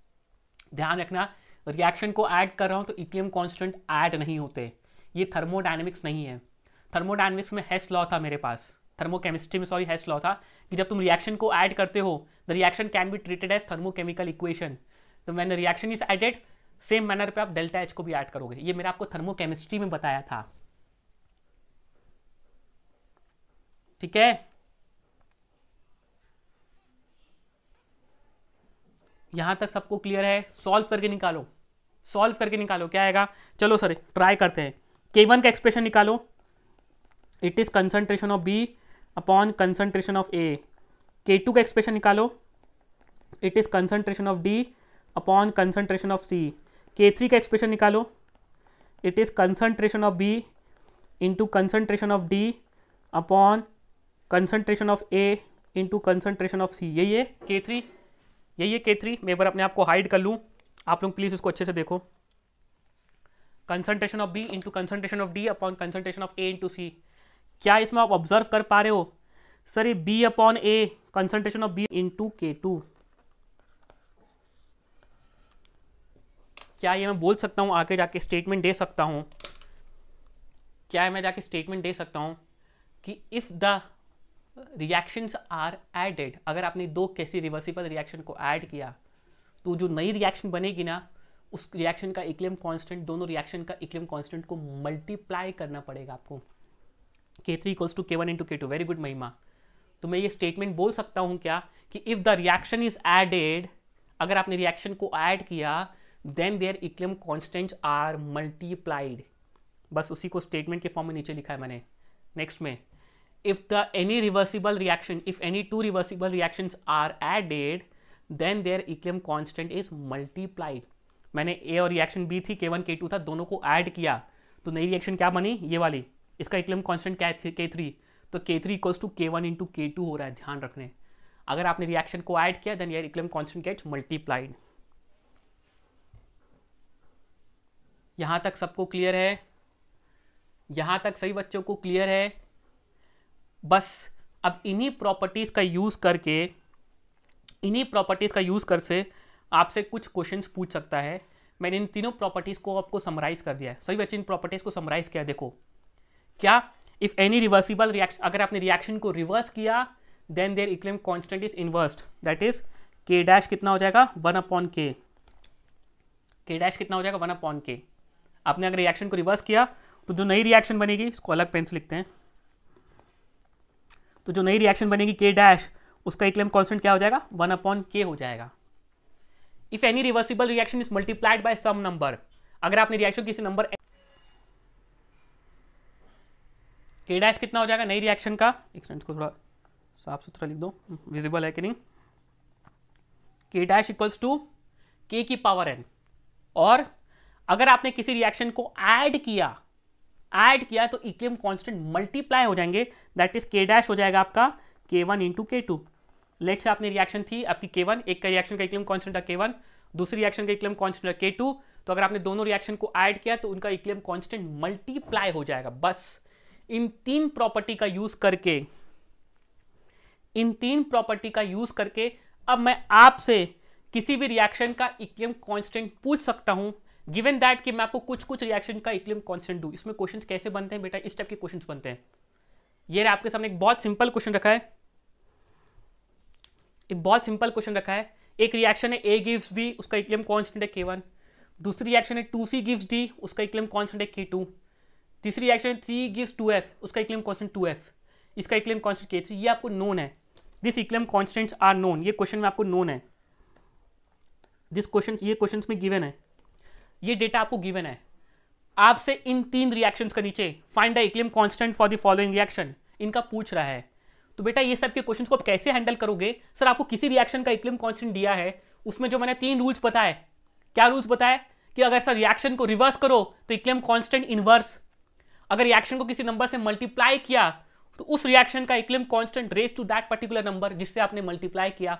ध्यान रखना रिएक्शन को ऐड कर रहा हूँ तो इक्लियम कांस्टेंट ऐड नहीं होते ये थर्मोडाइनमिक्स नहीं है थर्मोडाइनमिक्स में हैस लॉ था मेरे पास थर्मोकेमिस्ट्री में सॉरी हैस लॉ था कि जब तुम रिएक्शन को ऐड करते हो the reaction can be treated as thermochemical equation तो मैंने reaction is added same manner पे आप डेल्टा एच को भी ऐड करोगे ये मेरा आपको थर्मोकेमिस्ट्री में बताया था ठीक है यहां तक सबको क्लियर है सॉल्व करके निकालो सॉल्व करके निकालो क्या आएगा चलो सर ट्राई करते हैं के वन का एक्सप्रेशन निकालो it is concentration of B upon concentration of A K two का एक्सप्रेशन निकालो it is concentration of D upon concentration of C K three का एक्सप्रेशन निकालो it is concentration of B into concentration of D upon concentration of A into concentration of C यही है के three यही है के three मैं बार अपने आप को हाइड कर लूँ आप लोग प्लीज़ इसको अच्छे से देखो concentration of B into concentration of D upon concentration of A into C क्या इसमें आप ऑब्जर्व कर पा रहे हो सर ये B upon A concentration of B into K two क्या ये मैं बोल सकता हूँ आगे जाके स्टेटमेंट दे सकता हूँ क्या मैं जाके स्टेटमेंट दे सकता हूँ कि if the reactions are added अगर आपने दो कैसी रिवर्सिबल रिएक्शन को ऐड किया तो जो नई रिएक्शन बनेगी ना उस रिएक्शन का इक्लेम कांस्टेंट दोनों रिएक्शन का इक्लेम कांस्टेंट को मल्टीप्लाई करना पड़ेगा आपको K three equals to K one into K two very good Mahima तो मैं ये स्टेटमेंट बोल सकता हूँ क्या कि if the reaction is added अगर आपने रिएक्शन को ऐड किया then their equilibrium constant are multiplied बस उसी को स्टेटमेंट के फॉर्म में नीचे लिखा है मैंने नेक्स्ट में if the any reversible reaction if any two reversible reactions are added then their equilibrium constant is multiplied मैंने ए और रिएक्शन बी थी के वन के टू था दोनों को ऐड किया तो नई रिएक्शन क्या बनी ये वाली इसका इक्लम कांस्टेंट क्या है के थ्री तो K three equals to K one into K two हो रहा है ध्यान रखने अगर आपने रिएक्शन को ऐड किया देन यार इक्लम कांस्टेंट गेट्स मल्टीप्लाइड यहां तक सबको क्लियर है यहां तक सही बच्चों को क्लियर है बस अब इन्हीं प्रॉपर्टीज़ का यूज़ करके इन्हीं प्रॉपर्टीज़ का यूज़ कर से आपसे कुछ क्वेश्चंस पूछ सकता है मैंने इन तीनों प्रॉपर्टीज़ को आपको समराइज कर दिया है सही बच्चे इन प्रॉपर्टीज़ को समराइज किया देखो क्या इफ़ एनी रिवर्सिबल रिएक्शन अगर आपने रिएक्शन को रिवर्स किया then their equilibrium constant is inversed that is K dash कितना हो जाएगा वन अपॉन के के डैश कितना हो जाएगा वन अपॉन के आपने अगर रिएक्शन को रिवर्स किया तो जो नई रिएक्शन बनेगी इसको अलग पेन से लिखते हैं तो जो नई रिएक्शन बनेगी के डैश उसका इक्लेम कॉन्सेंट क्या हो जाएगा वन अपॉन के हो जाएगा if any reversible reaction is multiplied by some number अगर आपने रिएक्शन किसी नंबर के डैश कितना हो जाएगा नई रिएक्शन का एक्सटेंट को थोड़ा साफ सुथरा लिख दो विजिबल है कि नहीं के डैश इक्वल्स टू के की पावर एन और अगर आपने किसी रिएक्शन को ऐड किया ऐड किया तो इक्लेम कॉन्स्टेंट मल्टीप्लाई हो जाएंगे दैट इज के डैश हो जाएगा आपका K one into K two let say आपने रिएक्शन थी आपकी के वन एक का रिएक्शन का इक्लेम कॉन्स्टेंट था के वन दूसरी रिएक्शन का इक्लेम कॉन्स्टेंट था के टू तो अगर आपने दोनों रिएक्शन को ऐड किया तो उनका इक्लेम कॉन्स्टेंट मल्टीप्लाई हो जाएगा बस इन तीन प्रॉपर्टी का यूज करके इन तीन प्रॉपर्टी का यूज करके अब मैं आपसे किसी भी रिएक्शन का इक्लेम कांस्टेंट पूछ सकता हूं गिवन दैट कि मैं आपको कुछ कुछ रिएक्शन का इक्लिम कॉन्सेंट दू इसमें क्वेश्चन कैसे बनते हैं बेटा इस टाइप के क्वेश्चन बनते हैं ये आपके सामने एक बहुत सिंपल क्वेश्चन रखा है एक बहुत सिंपल क्वेश्चन रखा है एक रिएक्शन है ए गिव्स बी उसका इक्लेम कॉन्सटेंट है के वन दूसरी रिएक्शन है टू सी गिव्स डी उसका इक्लेम कॉन्सेंट है के टू तीसरी रिएक्शन है थ्री गिव्स टू एफ उसका इक्लेम कॉन्स्टेंट टू एफ इसका इक्लेम कॉन्स्टेंट के थ्री ये आपको नोन है this equilibrium constants are known ये क्वेश्चन में आपको नोन है दिस क्वेश्चन ये क्वेश्चन में गिवन है ये डेटा आपको गिवन है आपसे इन तीन रिएक्शन के नीचे find the equilibrium constant for the following reaction इनका पूछ रहा है तो बेटा ये सब के क्वेश्चन को आप कैसे हैंडल करोगे सर आपको किसी रिएक्शन का इक्लियम कॉन्स्टेंट दिया है उसमें जो मैंने तीन रूल्स बताए क्या रूल्स बताए कि अगर सर रिएक्शन को रिवर्स करो तो इक्लियम कॉन्स्टेंट इनवर्स अगर रिएक्शन को किसी नंबर से मल्टीप्लाई किया तो उस रिएक्शन का equilibrium constant raised to that particular number जिससे आपने मल्टीप्लाई किया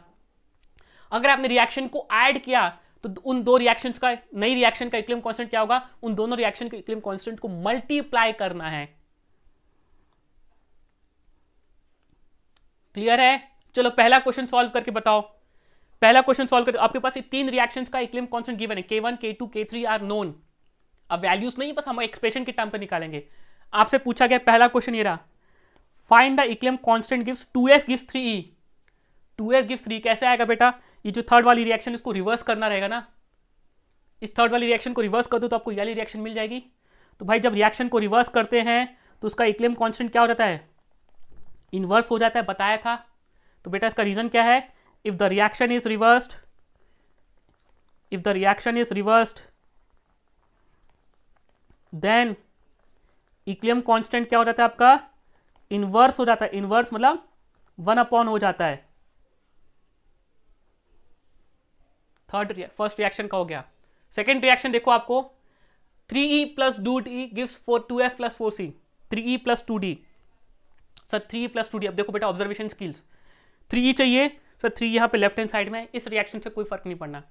अगर आपने रिएक्शन को ऐड किया तो उन दो रिएक्शन का नई रिएक्शन का इक्लिम कॉन्स्टेंट क्या होगा उन दोनों रिएक्शन के इक्लिम कॉन्स्टेंट को मल्टीप्लाई करना है क्लियर है चलो पहला क्वेश्चन सॉल्व करके बताओ पहला क्वेश्चन सॉल्व कर आपके पास ये तीन रिएक्शंस का इक्लिम कांस्टेंट गिवन है K one K two K three are known अब वैल्यूज नहीं बस हम एक्सप्रेशन के टर्म पर निकालेंगे आपसे पूछा गया पहला क्वेश्चन ये रहा find the equilibrium constant gives two F gives three E two F gives three कैसे आएगा बेटा ये जो थर्ड वाली रिएक्शन इसको रिवर्स करना रहेगा ना इस थर्ड वाली रिएक्शन को रिवर्स कर दो तो आपको ये वाली रिएक्शन मिल जाएगी तो भाई जब रिएक्शन को रिवर्स करते हैं तो उसका इक्लेम कॉन्स्टेंट क्या हो जाता है इन्वर्स हो जाता है बताया था तो बेटा इसका रीज़न क्या है if the reaction is reversed if the reaction is reversed then equilibrium constant क्या हो जाता है आपका इन्वर्स हो जाता है इन्वर्स मतलब वन अपॉन हो जाता है थर्ड फर्स्ट रिएक्शन का हो गया सेकेंड रिएक्शन देखो आपको three E plus two D gives four two F plus four C three E plus two D sir three E plus two D अब देखो बेटा ऑब्जर्वेशन स्किल्स थ्री ई चाहिए sir three e यहाँ पे left hand side में इस reaction से कोई फर्क नहीं पड़ना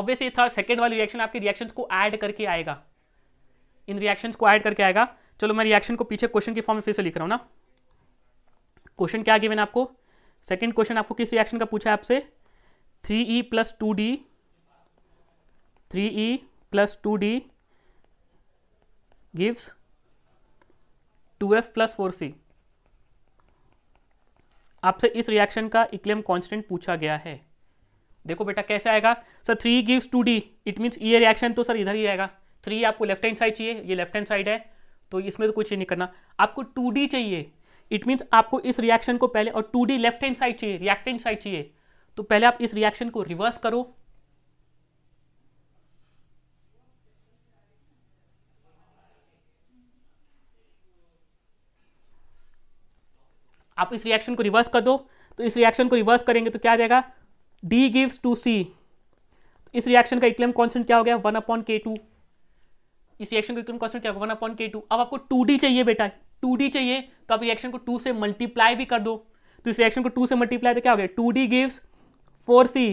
ऑब्वियसली थर्ड सेकेंड वाली रिएक्शन आपके रिएक्शन को ऐड करके आएगा इन रिएक्शन को ऐड करके आएगा चलो मैं रिएक्शन को पीछे क्वेश्चन के फॉर्म में फिर से लिख रहा हूँ ना क्वेश्चन क्या आगे मैंने आपको सेकेंड क्वेश्चन आपको किस रिएक्शन का पूछा है आपसे three E plus two D three E plus two D gives two F plus four C आपसे इस रिएक्शन का इक्लेम कांस्टेंट पूछा गया है देखो बेटा कैसे आएगा sir three gives two D it means ये रिएक्शन तो सर इधर ही आएगा थ्री e आपको लेफ्ट हैंड साइड चाहिए ये लेफ्ट हैंड साइड है तो इसमें तो कुछ नहीं करना आपको टू डी चाहिए इट मीन्स आपको इस रिएक्शन को पहले और two D left hand side चाहिए रिएक्टेंट साइड चाहिए तो पहले आप इस रिएक्शन को रिवर्स करो आप इस रिएक्शन को रिवर्स कर दो तो इस रिएक्शन को रिवर्स करेंगे तो क्या आ जाएगा डी गिव्स टू सी इस रिएक्शन का इक्लेम कॉन्सेंट क्या हो गया वन अपॉन के टू इस रिएक्शन का इक्लेम कॉन्सेंट क्या होगा वन अपॉन के टू अब आपको टू डी चाहिए बेटा टू डी चाहिए तो आप रिएक्शन को टू से मल्टीप्लाई भी कर दो तो इस रिएक्शन को टू से मल्टीप्लाई तो क्या हो गया two D gives four C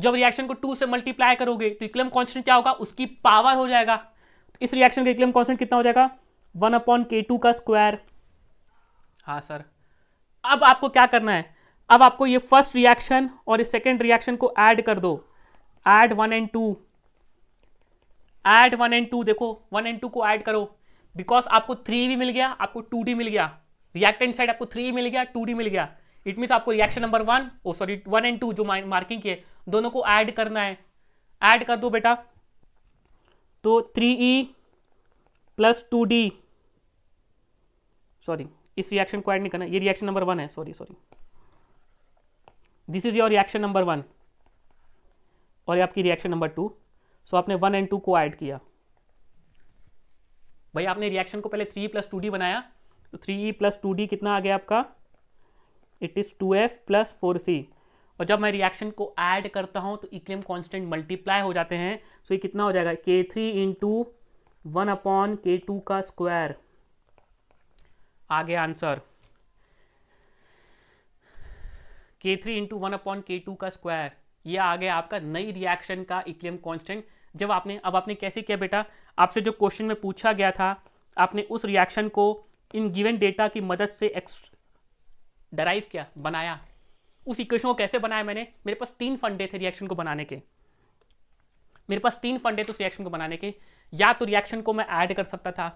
जब रिएक्शन को टू से मल्टीप्लाई करोगे तो इक्लम कॉन्स्टेंट क्या होगा उसकी पावर हो जाएगा इस रिएक्शन का इक्लम कॉन्स्टेंट कितना हो जाएगा वन अपॉन के टू का स्क्वायर हाँ सर अब आपको क्या करना है अब आपको ये फर्स्ट रिएक्शन और इस सेकेंड रिएक्शन को ऐड कर दो add one and two add one and two देखो वन एंड टू को ऐड करो बिकॉज आपको थ्री भी मिल गया आपको टू डी मिल गया रिएक्टेंट साइड आपको थ्री मिल गया टू डी मिल गया इट मीन आपको reaction number one oh sorry one and two जो मार्किंग की है दोनों को ऐड करना है ऐड कर दो बेटा तो three E plus two D sorry इस रिएक्शन को ऐड नहीं करना ये रिएक्शन नंबर वन है sorry sorry this is your reaction number one और ये आपकी रिएक्शन नंबर टू सो आपने वन एंड टू को ऐड किया भाई आपने रिएक्शन को पहले थ्री प्लस टू डी बनाया तो three E plus two D कितना आ गया आपका it is two F plus four C और जब मैं रिएक्शन को ऐड करता हूँ तो इक्लेम कॉन्स्टेंट मल्टीप्लाई हो जाते हैं सो ये कितना हो जाएगा K three into one upon K two का स्क्वायर आगे answer K three into one upon K two का स्क्वायर ये आ गया आपका नई रिएक्शन का इक्लेम कॉन्स्टेंट जब आपने अब आपने कैसे किया बेटा आपसे जो क्वेश्चन में पूछा गया था आपने उस रिएक्शन को इन गिवन डेटा की मदद से डराइव किया बनाया उस इक्वेशन को कैसे बनाया मैंने मेरे पास तीन फंडे थे रिएक्शन को बनाने के मेरे पास तीन फंडे थे उस रिएक्शन को बनाने के या तो रिएक्शन को मैं ऐड कर सकता था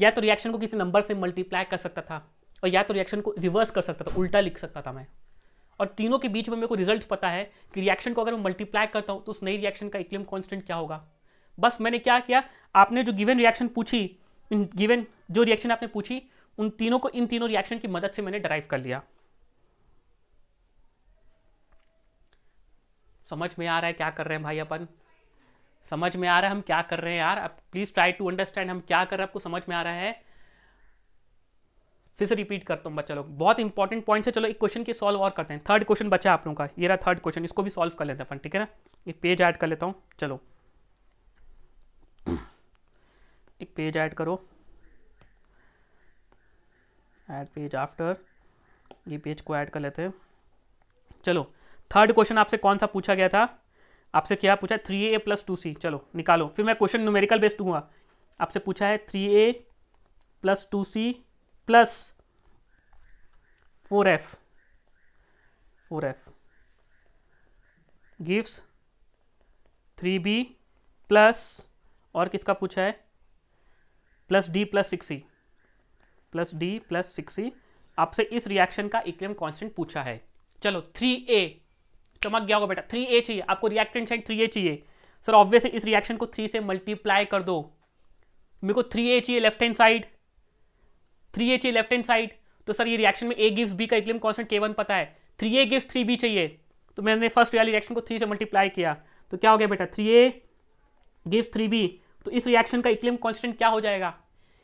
या तो रिएक्शन को किसी नंबर से मल्टीप्लाई कर सकता था और या तो रिएक्शन को रिवर्स कर सकता था उल्टा लिख सकता था मैं और तीनों के बीच में मेरे को रिजल्ट पता है कि रिएक्शन को अगर मैं मल्टीप्लाई करता हूँ तो उस नई रिएक्शन का इक्लियम कॉन्स्टेंट क्या होगा बस मैंने क्या किया आपने जो गिवन रिएक्शन पूछी गिवन जो रिएक्शन आपने पूछी उन तीनों को इन तीनों रिएक्शन की मदद से मैंने डराइव कर लिया समझ में आ रहा है क्या कर रहे हैं भाई अपन समझ में आ रहा है हम क्या कर रहे हैं यार अब प्लीज ट्राई टू अंडरस्टैंड हम क्या कर रहे हैं आपको समझ में आ रहा है फिर से रिपीट करता हूँ बच्चा लोग बहुत इंपॉर्टेंट पॉइंट है चलो एक क्वेश्चन की सॉल्व और करते हैं थर्ड क्वेश्चन बचा आप लोगों का ये रहा थर्ड क्वेश्चन इसको भी सॉल्व कर लेते हैं अपन ठीक है ना एक पेज ऐड कर लेता हूँ चलो एक पेज ऐड करो ऐड पेज आफ्टर ये पेज को ऐड कर लेते हैं चलो थर्ड क्वेश्चन आपसे कौन सा पूछा गया था आपसे क्या पूछा three A plus two C चलो निकालो फिर मैं क्वेश्चन न्यूमेरिकल बेस्ड हुआ आपसे पूछा है three A plus two C plus four F four F gives three B plus और किसका पूछा है plus D plus six C plus D plus six आपसे इस रिएक्शन का इक्विलियम कांस्टेंट पूछा है चलो थ्री ए चमक गया होगा बेटा थ्री ए चाहिए आपको रिएक्टेंट साइड थ्री ए चाहिए सर ऑब्वियसली इस रिएक्शन को थ्री से मल्टीप्लाई कर दो मेरे को थ्री ए चाहिए left hand side three A चाहिए लेफ्ट हैंड साइड तो सर ये रिएक्शन में ए गिव्स बी का इक्लिम कॉन्सेंट के वन पता है three A gives three B चाहिए तो मैंने फर्स्ट वाली रिएक्शन को थ्री से मल्टीप्लाई किया तो क्या हो गया बेटा three A gives three B तो इस रिएक्शन का इक्लिम कॉन्स्टेंट क्या हो जाएगा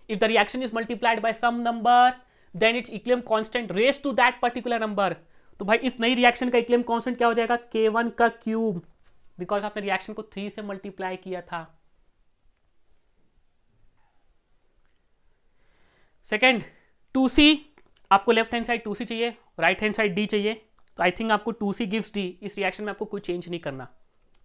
if the reaction is multiplied by some number then its equilibrium constant raised to that particular number तो भाई इस नई रिएक्शन का इक्लेम कांस्टेंट क्या हो जाएगा K1 का क्यूब बिकॉज आपने रिएक्शन को थ्री से मल्टीप्लाई किया था सेकेंड टू सी आपको left hand side two C चाहिए राइट हैंड साइड डी चाहिए तो आई थिंक आपको टू सी गिव्स डी इस रिएक्शन में आपको कोई चेंज नहीं करना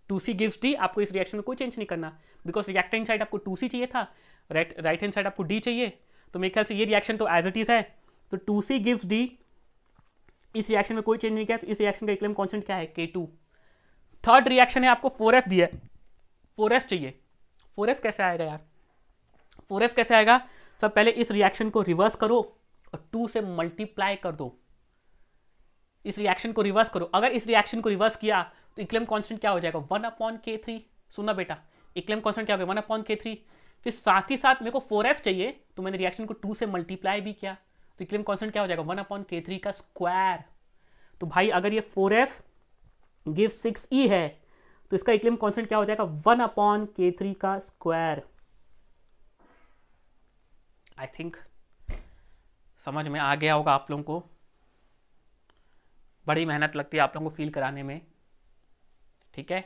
टू सी गिव्स डी आपको इस रिएक्शन में कोई चेंज नहीं करना बिकॉज रिएक्ट हैंड साइड आपको टू सी चाहिए था राइट राइट हैंड साइड आपको डी चाहिए तो मेरे ख्याल से ये रिएक्शन तो एज इट इज़ है तो टू सी गिव्स डी इस रिएक्शन में कोई चेंज नहीं किया तो इस रिएक्शन का इक्लेम कॉन्सेंट क्या है के टू थर्ड रिएक्शन है आपको फोर एफ दिया है फोर एफ चाहिए फोर एफ कैसे आएगा यार फोर एफ कैसे आएगा सब पहले इस रिएक्शन को रिवर्स करो और टू से मल्टीप्लाई कर दो इस रिएक्शन को रिवर्स करो अगर इस रिएक्शन को रिवर्स किया तो इक्लेम कॉन्सेंट क्या हो जाएगा वन अपॉन के थ्री सुना बेटा इक्लेम कॉन्सेंट क्या हो गया वन अपॉन के थ्री फिर साथ ही साथ मेरे को फोर एफ चाहिए तो मैंने रिएक्शन को टू से मल्टीप्लाई भी किया तो इक्विलियम कॉन्सेंट क्या हो जाएगा वन अपॉन के थ्री का स्क्वायर तो भाई अगर ये four F give six E है तो इसका इक्विलियम कॉन्सेंट क्या हो जाएगा वन अपॉन के थ्री का स्क्वायर आई थिंक समझ में आ गया होगा आप लोगों को बड़ी मेहनत लगती है आप लोगों को फील कराने में ठीक है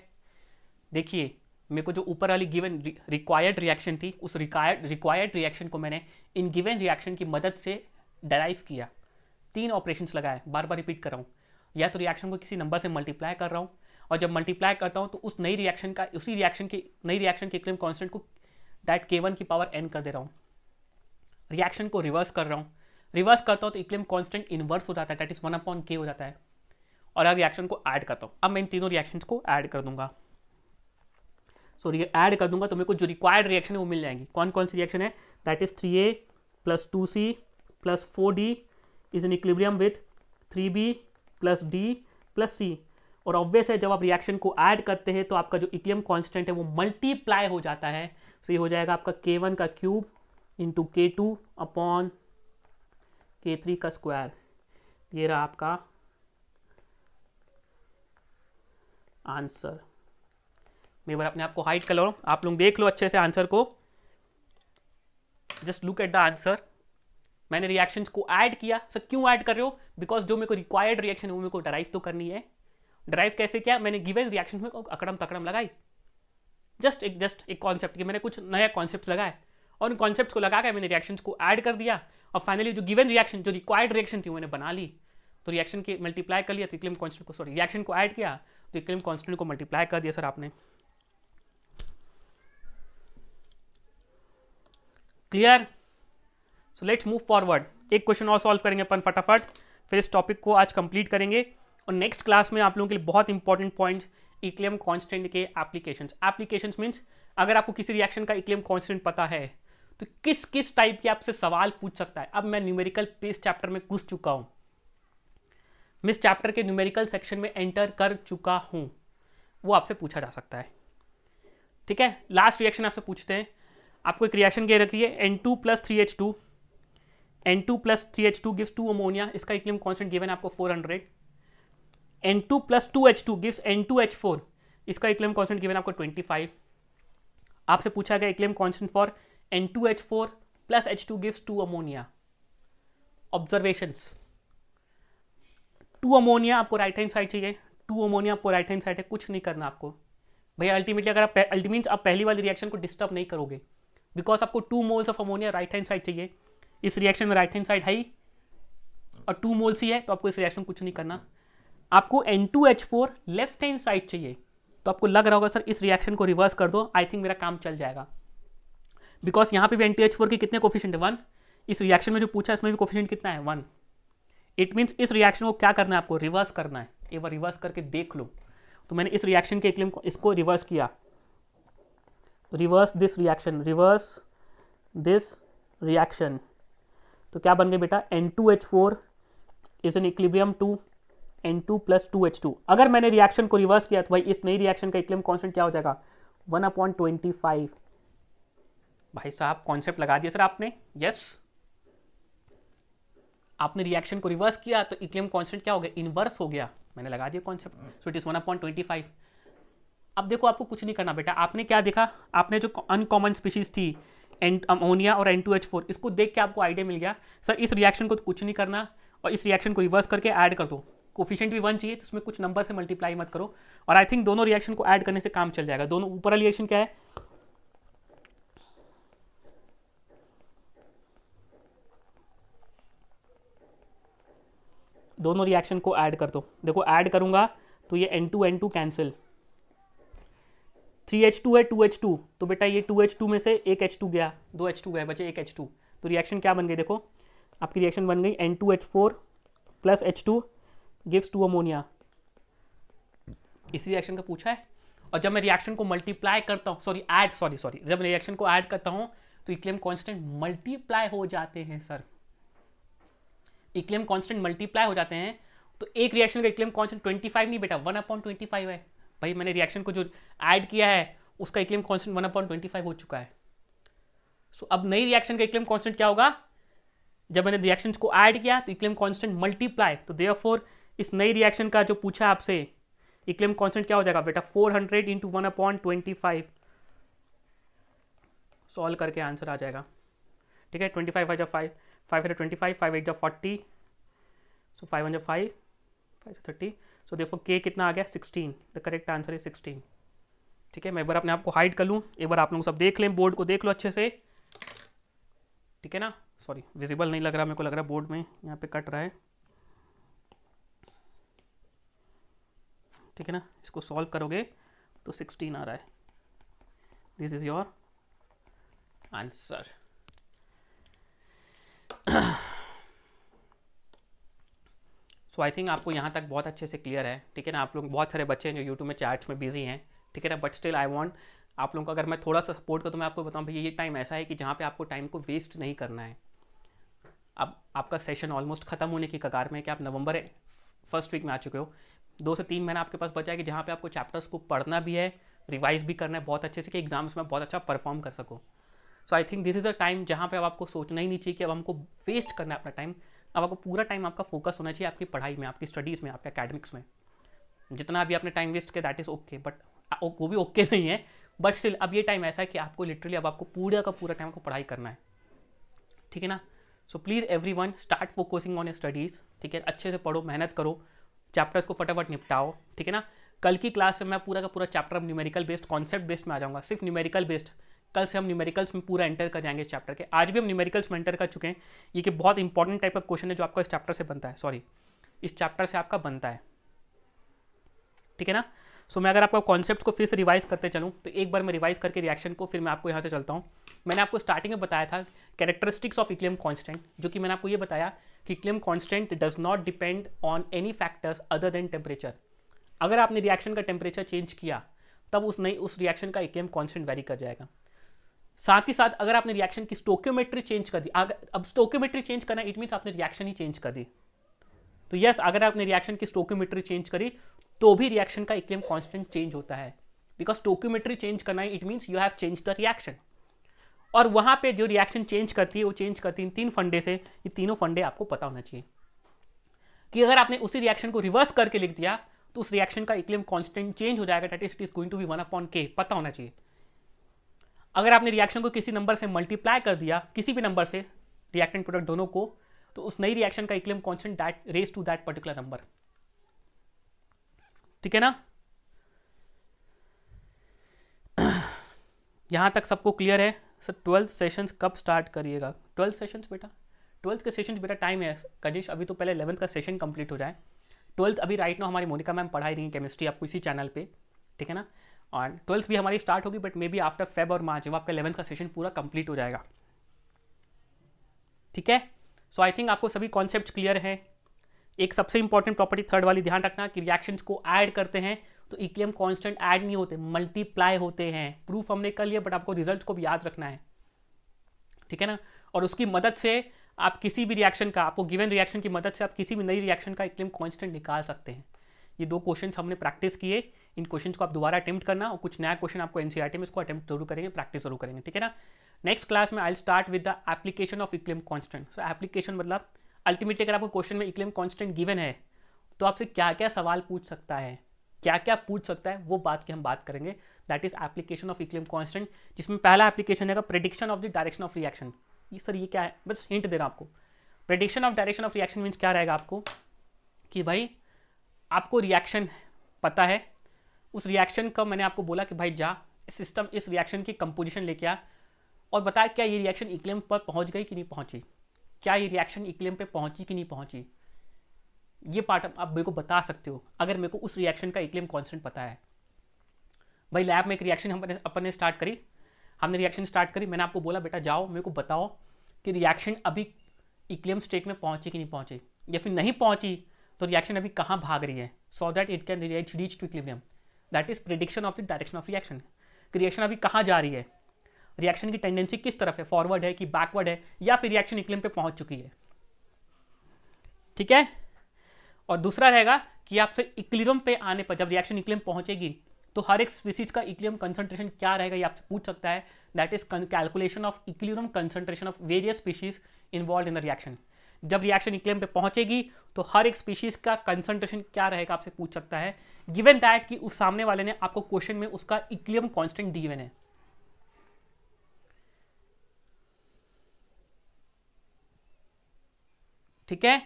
देखिए मेरे को जो ऊपर वाली गिवन रिक्वायर्ड रिएक्शन थी उस रिक्वायर्ड रिक्वायर्ड रिएक्शन को मैंने इन गिवन रिएक्शन की मदद से डराइव किया तीन ऑपरेशन लगाए बार बार रिपीट कर रहा हूँ या तो रिएक्शन को किसी नंबर से मल्टीप्लाई कर रहा हूँ और जब मल्टीप्लाई करता हूँ तो उस नई रिएक्शन का उसी रिएक्शन की नई रिएक्शन के क्लेम कॉन्स्टेंट को डैट के वन की पावर एन कर दे रहा हूँ रिएक्शन को रिवर्स कर रहा हूँ रिवर्स करता हूँ तो इक्लेम कांस्टेंट इन्वर्स हो जाता है that is one upon K हो जाता है और अब रिएक्शन को ऐड करता हूँ अब मैं इन तीनों रिएक्शंस को ऐड कर दूंगा सॉरी ऐड कर दूंगा तो मेरे को जो रिक्वायर्ड रिएक्शन है वो मिल जाएंगी कौन कौन सी रिएक्शन है that is three A plus two C plus four D is in equilibrium with three B plus D plus C और ऑब्वियस है जब आप रिएक्शन को ऐड करते हैं तो आपका जो इक्लियम कांस्टेंट है वो मल्टीप्लाई हो जाता है सो so ये हो जाएगा आपका के वन का cube into K two upon K three का स्क्वायर ये रहा आपका आंसर मैं बार अपने आप को हाइट कर लो आप लोग देख लो अच्छे से आंसर को just look at the answer मैंने रिएक्शंस को ऐड किया सर क्यों ऐड कर रहे हो बिकॉज जो मेरे को रिक्वायर्ड रिएक्शन है वो मेरे को ड्राइव तो करनी है ड्राइव कैसे किया मैंने गिवन रिएक्शन में अकड़म तकड़म लगाई जस्ट एक जस्ट एक कॉन्सेप्ट किया मैंने कुछ नया कॉन्सेप्ट लगाए और उन कॉन्सेप्ट को लगा कर मैंने रिएक्शन को ऐड कर दिया और फाइनली जो गिवन रिएक्शन जो रिक्वायर्ड रिएक्शन थी मैंने बना ली तो रिएक्शन की मल्टीप्लाई कर लिया तो इक्लेम कॉन्स्टेंट को सॉरी रिएक्शन को ऐड किया तो इक्लेम कॉन्स्टेंट को मल्टीप्लाई कर दिया सर आपने clear so let's move forward एक क्वेश्चन और सॉल्व करेंगे अपन फटाफट फिर इस टॉपिक को आज कंप्लीट करेंगे और नेक्स्ट क्लास में आप लोगों के लिए बहुत इंपॉर्टेंट पॉइंट इक्लेम कॉन्स्टेंट के एप्लीकेशन एप्लीकेशन मीन्स अगर आपको किसी रिएक्शन का इक्लेम कॉन्स्टेंट पता है तो किस किस टाइप के आपसे सवाल पूछ सकता है अब मैं न्यूमेरिकल पेस चैप्टर में घुस चुका हूँ मिस चैप्टर के न्यूमेरिकल सेक्शन में एंटर कर चुका हूँ वो आपसे पूछा जा सकता है ठीक है लास्ट रिएक्शन आपसे पूछते हैं आपको एक रिएक्शन क्या रखी है N two plus three H two N two plus three H two gives two ammonia इसका इक्लिम कॉन्सेंट गिवन है आपको four hundred N two plus two H two gives N two H four इसका equilibrium constant given आपको twenty five आपसे पूछा गया equilibrium constant for N two H four plus H two gives two ammonia observations two ammonia आपको right hand side चाहिए to ammonia आपको right hand side है कुछ नहीं करना आपको भैया अल्टीमेटली अगर आप अल्टीमीट आप पहली वाली रिएक्शन को डिस्टर्ब नहीं करोगे बिकॉज आपको two moles of ammonia right hand side चाहिए इस रिएक्शन में राइट हैंड साइड है ही और टू मोल्स ही है तो आपको इस रिएक्शन में कुछ नहीं करना आपको N two H four left hand side चाहिए तो आपको लग रहा होगा सर इस रिएक्शन को रिवर्स कर दो आई थिंक मेरा काम चल जाएगा बिकॉज यहाँ पे भी एन टू एच फोर के कितने कोफिशेंट है वन इस रिएक्शन में जो पूछा इसमें भी कोफिशेंट कितना है वन इट मीन्स इस रिएक्शन को क्या करना है आपको रिवर्स करना है एक बार रिवर्स करके देख लो तो मैंने इस रिएक्शन के इक्लिम को इसको रिवर्स किया reverse this reaction reverse this reaction तो क्या बन गया बेटा N two H four is in equilibrium to N two plus two H two अगर मैंने रिएक्शन को रिवर्स किया तो भाई इस नई रिएक्शन का इक्लिम कॉन्सेंट क्या हो जाएगा वन अपॉइंट ट्वेंटी फाइव भाई साहब कॉन्सेप्ट लगा दिया सर आपने यस आपने रिएक्शन को रिवर्स किया तो इक्लिम कॉन्सेंट क्या हो गया इनवर्स हो गया मैंने लगा दिया concept so it is one upon twenty five अब देखो आपको कुछ नहीं करना बेटा आपने क्या देखा आपने जो अनकॉमन स्पीशीज थी एन अमोनिया और एन टू एच फोर इसको देख के आपको आइडिया मिल गया सर इस रिएक्शन को तो कुछ नहीं करना और इस रिएक्शन को रिवर्स करके ऐड कर दो कोफिशियंट भी वन चाहिए तो उसमें कुछ नंबर से मल्टीप्लाई मत करो और आई थिंक दोनों रिएक्शन को ऐड करने से काम चल जाएगा दोनों ऊपर वाली रिएक्शन क्या है दोनों रिएक्शन को ऐड कर दो देखो ऐड करूंगा तो ये N two N two cancel three H two है टू एच टू तो बेटा ये टू एच टू में से एक एच टू गया दो एच टू गया बचे एक एच टू तो रिएक्शन क्या बन गई देखो आपकी रिएक्शन बन गई N two H four plus H two gives two ammonia इस रिएक्शन का पूछा है और जब मैं रिएक्शन को मल्टीप्लाई करता हूँ सॉरी ऐड सॉरी सॉरी जब रिएक्शन को ऐड करता हूँ तो इक्लेम कॉन्स्टेंट मल्टीप्लाई हो जाते हैं सर इक्लेम कॉन्स्टेंट मल्टीप्लाई हो जाते हैं तो एक रिएक्शन का इक्लेम ट्वेंटी फाइव नहीं बेटा वन अपॉन फाइव है भाई मैंने रिएक्शन को जो ऐड किया है उसका equilibrium constant one upon twenty five हो चुका है सो so, अब नई रिएक्शन का इक्लेम कॉन्स्टेंट क्या होगा जब मैंने रिएक्शन को ऐड किया तो इक्लेम कॉन्स्टेंट मल्टीप्लाई तो फोर इस नई रिएक्शन का जो पूछा आपसे इक्लेम कॉन्स्टेंट क्या हो जाएगा बेटा four hundred into one upon twenty five solve करके आंसर आ जाएगा ठीक है twenty five five five five hundred twenty five five eight जब forty so five hundred five five thirty so देखो के कितना आ गया sixteen the correct answer is sixteen ठीक है मैं एक बार अपने आप को हाइड कर लूँ एक बार आप लोग सब देख लें बोर्ड को देख लो अच्छे से ठीक है ना सॉरी विजिबल नहीं लग रहा मेरे को लग रहा बोर्ड में यहाँ पे कट रहा है ठीक है ना इसको सॉल्व करोगे तो सिक्सटीन आ रहा है this is your answer so I think आपको यहाँ तक बहुत अच्छे से क्लियर है ठीक है ना आप लोग बहुत सारे बच्चे हैं जो यूट्यूब में चार्ट्स में बिजी हैं ठीक है ना बट स्टिल आई वॉन्ट आप लोगों को अगर मैं थोड़ा सा सपोर्ट करूँ तो मैं आपको बताऊँ भैया ये टाइम ऐसा है कि जहाँ पे आपको टाइम को वेस्ट नहीं करना है अब आपका सेशन ऑलमोस्ट खत्म होने की कगार में कि आप नवंबर फर्स्ट वीक में आ चुके हो दो से तीन महीना आपके पास बचा है कि जहाँ पे आपको चैप्टर्स को पढ़ना भी है रिवाइज भी करना है बहुत अच्छे से कि एग्जाम्स में बहुत अच्छा परफॉर्म कर सको so I think this is a time जहाँ पे अब आपको सोचना ही नहीं चाहिए कि अब हमको वेस्ट करना है अपना टाइम अब आपको पूरा टाइम आपका फोकस होना चाहिए आपकी पढ़ाई में आपकी स्टडीज़ में आपके अकेडमिक्स में जितना भी आपने टाइम वेस्ट किया दैट इज़ ओके बट वो भी ओके okay नहीं है बट स्टिल अब ये टाइम ऐसा है कि आपको लिटरली अब आपको पूरा का पूरा टाइम आपको पढ़ाई करना है ठीक है ना so please everyone start focusing on a studies ठीक है अच्छे से पढ़ो मेहनत करो चैप्टर्स को फटाफट निपटाओ ठीक है ना कल की क्लास में मैं पूरा का पूरा chapter numerical based concept based में आ जाऊँगा सिर्फ न्यूमेरिकल बेस्ड कल से हम न्यूमेरिकल्स में पूरा एंटर कर जाएंगे इस चैप्टर के आज भी हम न्यूमेरिकल्स में एंटर कर चुके हैं ये कि बहुत इंपॉर्टेंट टाइप का क्वेश्चन है जो आपका इस चैप्टर से बनता है सॉरी इस चैप्टर से आपका बनता है ठीक है ना सो so, मैं अगर आपका कॉन्सेप्ट को फिर से रिवाइज करते चलूँ तो एक बार मैं रिवाइज करके रिएक्शन को फिर मैं आपको यहाँ से चलता हूँ मैंने आपको स्टार्टिंग में बताया था कैरेक्टरिस्टिक्स ऑफ इक्लेम कॉन्स्टेंट जो कि मैंने आपको ये बताया कि equilibrium constant does not depend on any factors other than temperature अगर आपने रिएक्शन का टेम्परेचर चेंज किया तब उस नई उस रिएक्शन का इक्लेम कॉन्स्टेंट वेरी कर जाएगा साथ ही साथ अगर आपने रिएक्शन की स्टोक्योमेट्री चेंज कर दी अब स्टोक्योमेट्री चेंज करना इट मीन्स आपने रिएक्शन ही चेंज कर दी तो यस अगर आपने रिएक्शन की स्टोक्योमेट्री चेंज करी तो भी रिएक्शन का इक्लेम कॉन्स्टेंट चेंज होता है बिकॉज टोक्योमेट्री चेंज करना है it means you have change the reaction और वहाँ पे जो रिएक्शन चेंज करती है वो चेंज करती है तीन फंडे से ये तीनों फंडे आपको पता होना चाहिए कि अगर आपने उसी रिएक्शन को रिवर्स करके लिख दिया तो उस रिएक्शन का इक्लेम कॉन्स्टेंट चेंज हो जाएगा that is it is going to be one upon K पता होना चाहिए अगर आपने रिएक्शन को किसी नंबर से मल्टीप्लाई कर दिया किसी भी नंबर से रिएक्टेंट प्रोडक्ट दोनों को तो उस नई रिएक्शन का equilibrium constant that raise to that particular number ठीक है ना यहां तक सबको क्लियर है सर ट्वेल्थ सेशंस कब स्टार्ट करिएगा ट्वेल्थ सेशंस बेटा ट्वेल्थ के सेशंस बेटा टाइम है कजेश अभी तो पहले इलेवंथ का सेशन कंप्लीट हो जाए ट्वेल्थ अभी राइट ना हमारी मोनिका मैम पढ़ाई रही है केमिस्ट्री आपको इसी चैनल पे ठीक है ना और ट्वेल्थ भी हमारी स्टार्ट होगी but maybe after Feb और मार्च वो आपका इलेवंथ का सेशन पूरा कंप्लीट हो जाएगा ठीक है सो आई थिंक आपको सभी कॉन्सेप्ट क्लियर हैं एक सबसे इंपॉर्टेंट प्रॉपर्टी थर्ड वाली ध्यान रखना कि रिएक्शन को ऐड करते हैं तो इक्लियम कॉन्स्टेंट ऐड नहीं होते मल्टीप्लाई होते हैं प्रूफ हमने कर लिया बट आपको रिजल्ट को भी याद रखना है ठीक है ना और उसकी मदद से आप किसी भी रिएक्शन का आपको गिवन रिएक्शन की मदद से आप किसी भी नई रिएक्शन का इक्लियम कॉन्स्टेंट निकाल सकते हैं ये दो क्वेश्चन हमने प्रैक्टिस किए इन क्वेश्चन को आप दोबारा अटैम्प्ट करना और कुछ नया क्वेश्चन आपको एनसीआर में इसको अटैम्प्ट जरूर करेंगे प्रैक्टिस जरूर करेंगे ठीक है ना नेक्स्ट क्लास में I start with the application of equilibrium constant so application मतलब अल्टीमेटली अगर आपको क्वेश्चन में इक्लेम कॉन्स्टेंट गिवन है तो आपसे क्या क्या सवाल पूछ सकता है क्या क्या पूछ सकता है वो बात की हम बात करेंगे that is application of equilibrium constant जिसमें पहला एप्लीकेशन है prediction of the direction of reaction ये सर ये क्या है बस हिंट दे रहा आपको prediction of direction of reaction means क्या रहेगा आपको कि भाई आपको रिएक्शन पता है उस रिएक्शन का मैंने आपको बोला कि भाई जा सिस्टम इस रिएक्शन की कंपोजिशन लेके आ और बताया क्या ये रिएक्शन इक्लेम पर पहुंच गई कि नहीं पहुंची क्या ये रिएक्शन इक्लेम पे पहुंची कि नहीं पहुंची ये पार्ट आप मेरे को बता सकते हो अगर मेरे को उस रिएक्शन का इक्लेम कॉन्सेंट पता है भाई लैब में एक रिएक्शन हमने अपन ने स्टार्ट करी हमने रिएक्शन स्टार्ट करी मैंने आपको बोला बेटा जाओ मेरे को बताओ कि रिएक्शन अभी इक्लेम स्टेट में पहुंची कि नहीं पहुंची या फिर नहीं पहुंची तो रिएक्शन अभी कहाँ भाग रही है so that it can reach to equilibrium that is prediction of the direction of reaction creation अभी कहाँ जा रही है रिएक्शन की टेंडेंसी किस तरफ है फॉरवर्ड है कि बैकवर्ड है या फिर रिएक्शन इक्लिम पे पहुंच चुकी है ठीक है और दूसरा रहेगा कि आपसे इक्लियम पे आने पर जब रिएक्शन इक्लिम पहुंचेगी तो हर एक स्पीसीज का इक्लियम कंसंट्रेशन क्या रहेगा ये आपसे पूछ सकता है that is calculation of equilibrium concentration of various species involve in the reaction जब रिएक्शन इक्लेम पे पहुंचेगी तो हर एक स्पीशीज का कंसंट्रेशन क्या रहेगा आपसे पूछ सकता है गिवन दैट कि उस सामने वाले ने आपको क्वेश्चन में उसका इक्लियम कांस्टेंट दी है ठीक है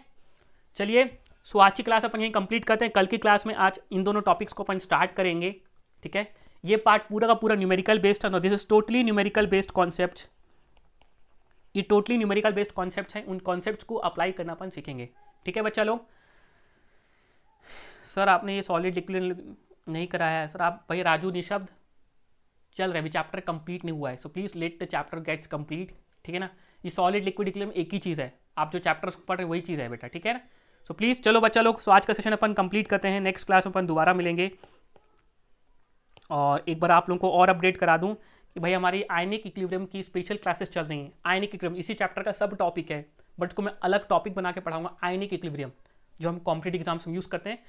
चलिए सो आज की क्लास अपन यही कंप्लीट करते हैं कल की क्लास में आज इन दोनों टॉपिक्स को अपन स्टार्ट करेंगे ठीक है ये पार्ट पूरा का पूरा न्यूमेरिकल बेस्ड है this is totally numerical based concept ये टोटली न्यूमेरिकल बेस्ड कॉन्सेप्ट हैं उन कॉन्सेप्ट को अप्लाई करना अपन सीखेंगे ठीक है बच्चा लोग सर आपने ये सॉलिड लिक्विड नहीं कराया है सर आप भाई राजू निशब्द चल रहे अभी चैप्टर कंप्लीट नहीं हुआ है so please let the chapter gets complete ठीक है ना ये सॉलिड लिक्विड इक्लिम एक ही चीज़ है आप जो चैप्टर्स पढ़ रहे वही चीज़ है बेटा ठीक है ना सो प्लीज़ चलो बच्चा लोग सो आज का सेशन अपन कंप्लीट करते हैं नेक्स्ट क्लास में अपन दोबारा मिलेंगे और एक बार आप लोगों को और अपडेट करा दूँ कि भाई हमारी आयनिक इक्विलिब्रियम की स्पेशल क्लासेस चल रही हैं आयनिक इक्विलिब्रियम इसी चैप्टर का सब टॉपिक है बट इसको मैं अलग टॉपिक बना के पढ़ाऊंगा आयनिक इक्विलिब्रियम जो हम कॉम्पिटेटिव एग्जाम्स में यूज़ करते हैं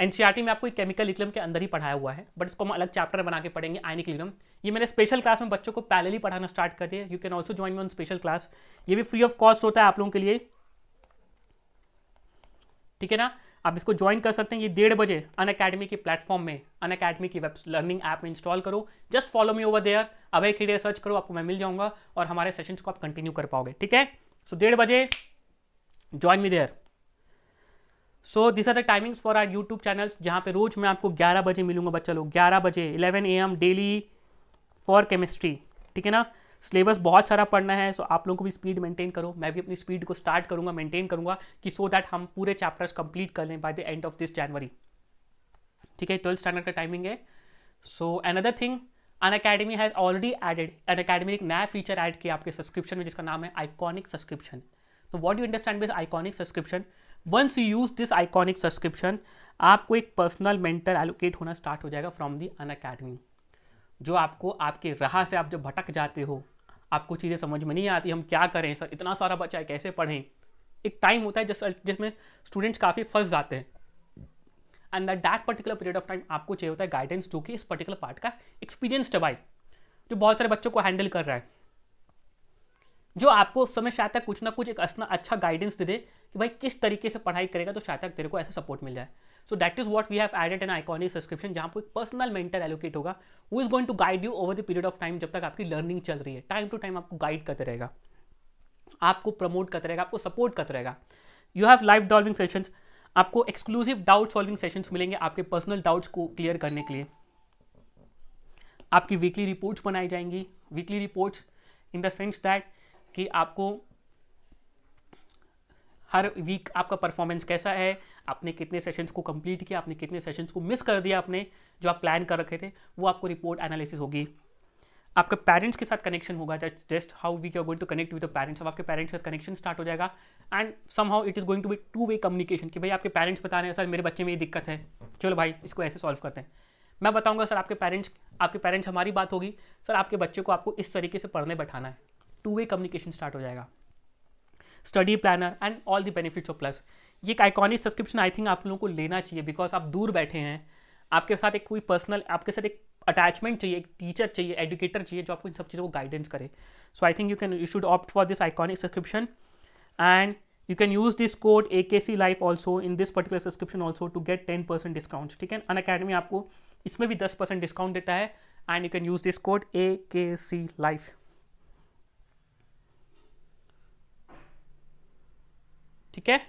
एनसीईआरटी e में आपको केमिकल इक्विलिब्रियम के अंदर ही पढ़ाया हुआ है बट इसको हम अलग चैप्टर बना के पढ़ेंगे आयनिक इक्विलिब्रियम ये मैंने स्पेशल क्लास में बच्चों को पहले ही पढ़ाना स्टार्ट कर दिया you can also join on special class ये भी फ्री ऑफ कॉस्ट होता है आप लोगों के लिए ठीक है ना आप इसको ज्वाइन कर सकते हैं ये डेढ़ बजे अन अकेडमी के प्लेटफॉर्म में अन अकेडमी की वेब लर्निंग ऐप में इंस्टॉल करो just follow me over there Abhay Khede search करो आपको मैं मिल जाऊंगा और हमारे सेशन को आप कंटिन्यू कर पाओगे ठीक है सो डेढ़ बजे join me there so this are the timings for our YouTube channels जहाँ पे रोज मैं आपको 11 बजे मिलूंगा बच्चा लोग 11 बजे 11 A M daily for chemistry ठीक है ना सिलेबस बहुत सारा पढ़ना है सो आप लोगों को भी स्पीड मेंटेन करो मैं भी अपनी स्पीड को स्टार्ट करूंगा मेंटेन करूंगा कि सो so दैट हम पूरे चैप्टर्स कंप्लीट कर लें by the end of this January ठीक है ट्वेल्थ स्टैंडर्ड का टाइमिंग है so another thing Unacademy has already added Unacademy एक नया फीचर ऐड किया आपके सब्सक्रिप्शन में जिसका नाम है आइकॉनिक सब्सक्रिप्शन तो what you understand by iconic subscription once you use this iconic subscription आपको एक पर्सनल मेंटर एलोकेट होना स्टार्ट हो जाएगा फ्रॉम दी अन अकेडमी जो आपको आपके राह से आप जो भटक जाते हो आपको चीज़ें समझ में नहीं आती हम क्या करें सर इतना सारा बच्चा है कैसे पढ़ें एक टाइम होता है जिस जिसमें स्टूडेंट्स काफ़ी फंस जाते हैं and that that particular period of time आपको चाहिए होता है गाइडेंस जो कि इस पर्टिकुलर पार्ट का एक्सपीरियंसड है भाई जो बहुत सारे बच्चों को हैंडल कर रहा है जो आपको उस समय शायद तक कुछ ना कुछ एक अच्छा गाइडेंस दे दे कि भाई किस तरीके से पढ़ाई करेगा तो शायद तक तेरे को ऐसा सपोर्ट मिल जाए so that is what we have added an iconic subscription जहां पर एक पर्सनल मेंटर एलोकेट होगा वो is going to guide you over the period of time जब तक आपकी लर्निंग चल रही है टाइम टू टाइम आपको गाइड करते रहेगा आपको प्रमोट करते रहेगा आपको सपोर्ट करते रहेगा you have live solving sessions आपको एक्सक्लूसिव डाउट सॉल्विंग सेशंस मिलेंगे आपके पर्सनल डाउट्स को क्लियर करने के लिए आपकी वीकली रिपोर्ट्स बनाई जाएंगी weekly reports in the sense that कि आपको हर वीक आपका परफॉर्मेंस कैसा है आपने कितने सेशंस को कंप्लीट किया आपने कितने सेशंस को मिस कर दिया आपने जो आप प्लान कर रखे थे वो आपको रिपोर्ट एनालिसिस होगी आपके पेरेंट्स के साथ कनेक्शन होगा that just how we are going to connect with the parents अब आपके पेरेंट्स के साथ कनेक्शन स्टार्ट हो जाएगा and somehow it is going to be two way communication कि भाई आपके पेरेंट्स बता रहे हैं सर मेरे बच्चे में ये दिक्कत है चलो भाई इसको ऐसे सॉल्व करते हैं मैं बताऊंगा सर आपके पेरेंट्स आपके पेरेंट्स हमारी बात होगी सर आपके बच्चे को आपको इस तरीके से पढ़ने बैठाना है टू वे कम्युनिकेशन स्टार्ट हो जाएगा study planner and all the benefits of plus ये एक आइकॉनिक सब्सक्रिप्शन आई थिंक आप लोगों को लेना चाहिए बिकॉज आप दूर बैठे हैं आपके साथ एक कोई पर्सनल आपके साथ एक अटैचमेंट चाहिए एक टीचर चाहिए एडुकेटर चाहिए जो आपको इन सब चीज़ों को गाइडेंस करे so I think you can you should opt for this iconic subscription and you can use this code A K C life also in this particular subscription also to get ten percent discount ठीक है अन academy आपको इसमें भी दस percent discount देता है and you can use this code A K C life ठीक है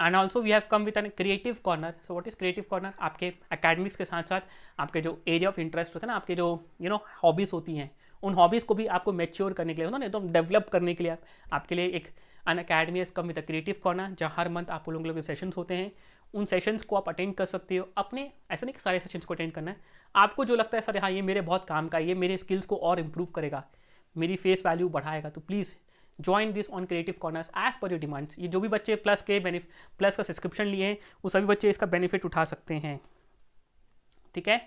and also we have come with an creative corner so what is creative corner आपके अकेडमिक्स के साथ साथ आपके जो एरिया ऑफ इंटरेस्ट होते हैं ना आपके जो यू नो हॉबीज़ होती हैं उन हॉबीज़ को भी आपको मेच्योर करने के लिए होता ना एकदम डेवलप करने के लिए आप, आपके लिए एक Unacademy is come with a creative corner जहाँ हर मंथ आप लोगों के सेशंस होते हैं उन सेशंस को आप अटेंड कर सकते हो अपने ऐसे नहीं कि सारे सेशंस को अटेंड करना है आपको जो लगता है सर हाँ ये मेरे बहुत काम का ये मेरे स्किल्स को और इम्प्रूव करेगा मेरी फेस वैल्यू बढ़ाएगा तो please join this on creative corners as per your demands ये जो भी बच्चे प्लस के प्लस का सब्सक्रिप्शन लिए हैं वो सभी बच्चे इसका बेनिफिट उठा सकते हैं ठीक है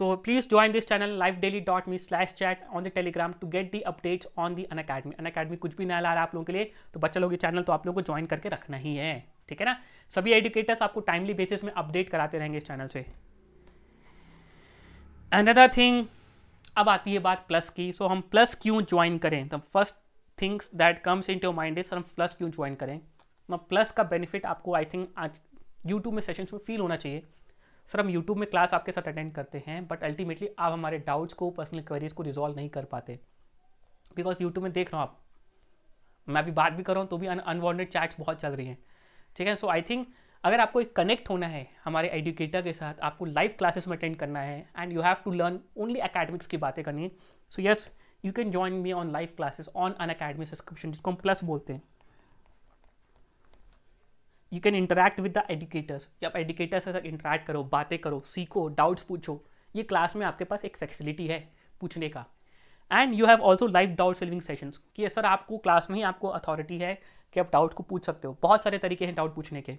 life daily dot me slash chat on the Telegram to get the updates on the Unacademy Unacademy कुछ भी नया ला रहा है आप लोगों के लिए तो बच्चा लोग ये चैनल तो आप लोगों को ज्वाइन करके रखना ही है ठीक है ना सभी एडुकेटर्स आपको टाइमली बेसिस में अपडेट कराते रहेंगे इस चैनल से अनदर थिंग अब आती है बात प्लस की सो so, हम प्लस क्यों ज्वाइन करें तो first things that comes in your mind is sir हम प्लस क्यों ज्वाइन करें ना प्लस का बेनिफिट आपको आई थिंक आज यूट्यूब में सेशंस में फील होना चाहिए सर हम यूट्यूब में क्लास आपके साथ अटेंड करते हैं बट अल्टीमेटली आप हमारे डाउट्स को पर्सनल क्वेरीज को रिजॉल्व नहीं कर पाते बिकॉज यूट्यूब में देख रहा हूँ आप मैं अभी बात भी कर रहा हूँ तो भी अनवॉन्टेड चैट्स बहुत चल रही हैं ठीक है सो आई थिंक अगर आपको एक कनेक्ट होना है हमारे एडुकेटर के साथ आपको लाइव क्लासेस में अटेंड करना है and you have to learn only academics की बातें करनी है so yes you can join me on live classes on Unacademy subscription जिसको हम प्लस बोलते हैं you can interact with the educators आप एडुकेटर्स से इंटरेक्ट करो बातें करो सीखो डाउट्स पूछो ये क्लास में आपके पास एक फैसिलिटी है पूछने का and you have also live doubt solving sessions कि सर आपको क्लास में ही आपको अथॉरिटी है कि आप डाउट को पूछ सकते हो बहुत सारे तरीके हैं डाउट पूछने के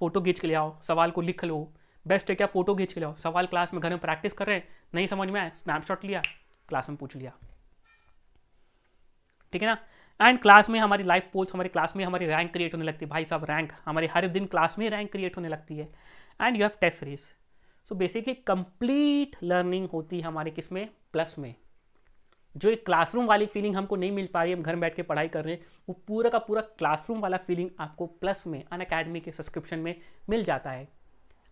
फोटो खींच के ले आओ सवाल को लिख लो बेस्ट है क्या फोटो खींच के ले आओ सवाल क्लास में घर में प्रैक्टिस कर रहे हैं नहीं समझ में आए स्नैपशॉट लिया क्लास में पूछ लिया ठीक है ना एंड क्लास में हमारी लाइफ पोल्स हमारे क्लास में हमारी रैंक क्रिएट होने लगती है भाई साहब रैंक हमारे हर दिन क्लास में रैंक क्रिएट होने लगती है and you have test series so basically complete learning होती है हमारे किस में प्लस में जो एक क्लासरूम वाली फीलिंग हमको नहीं मिल पा रही हम घर में बैठ के पढ़ाई कर रहे हैं वो पूरा का पूरा क्लासरूम वाला फीलिंग आपको प्लस में अन अकेडमी के सब्सक्रिप्शन में मिल जाता है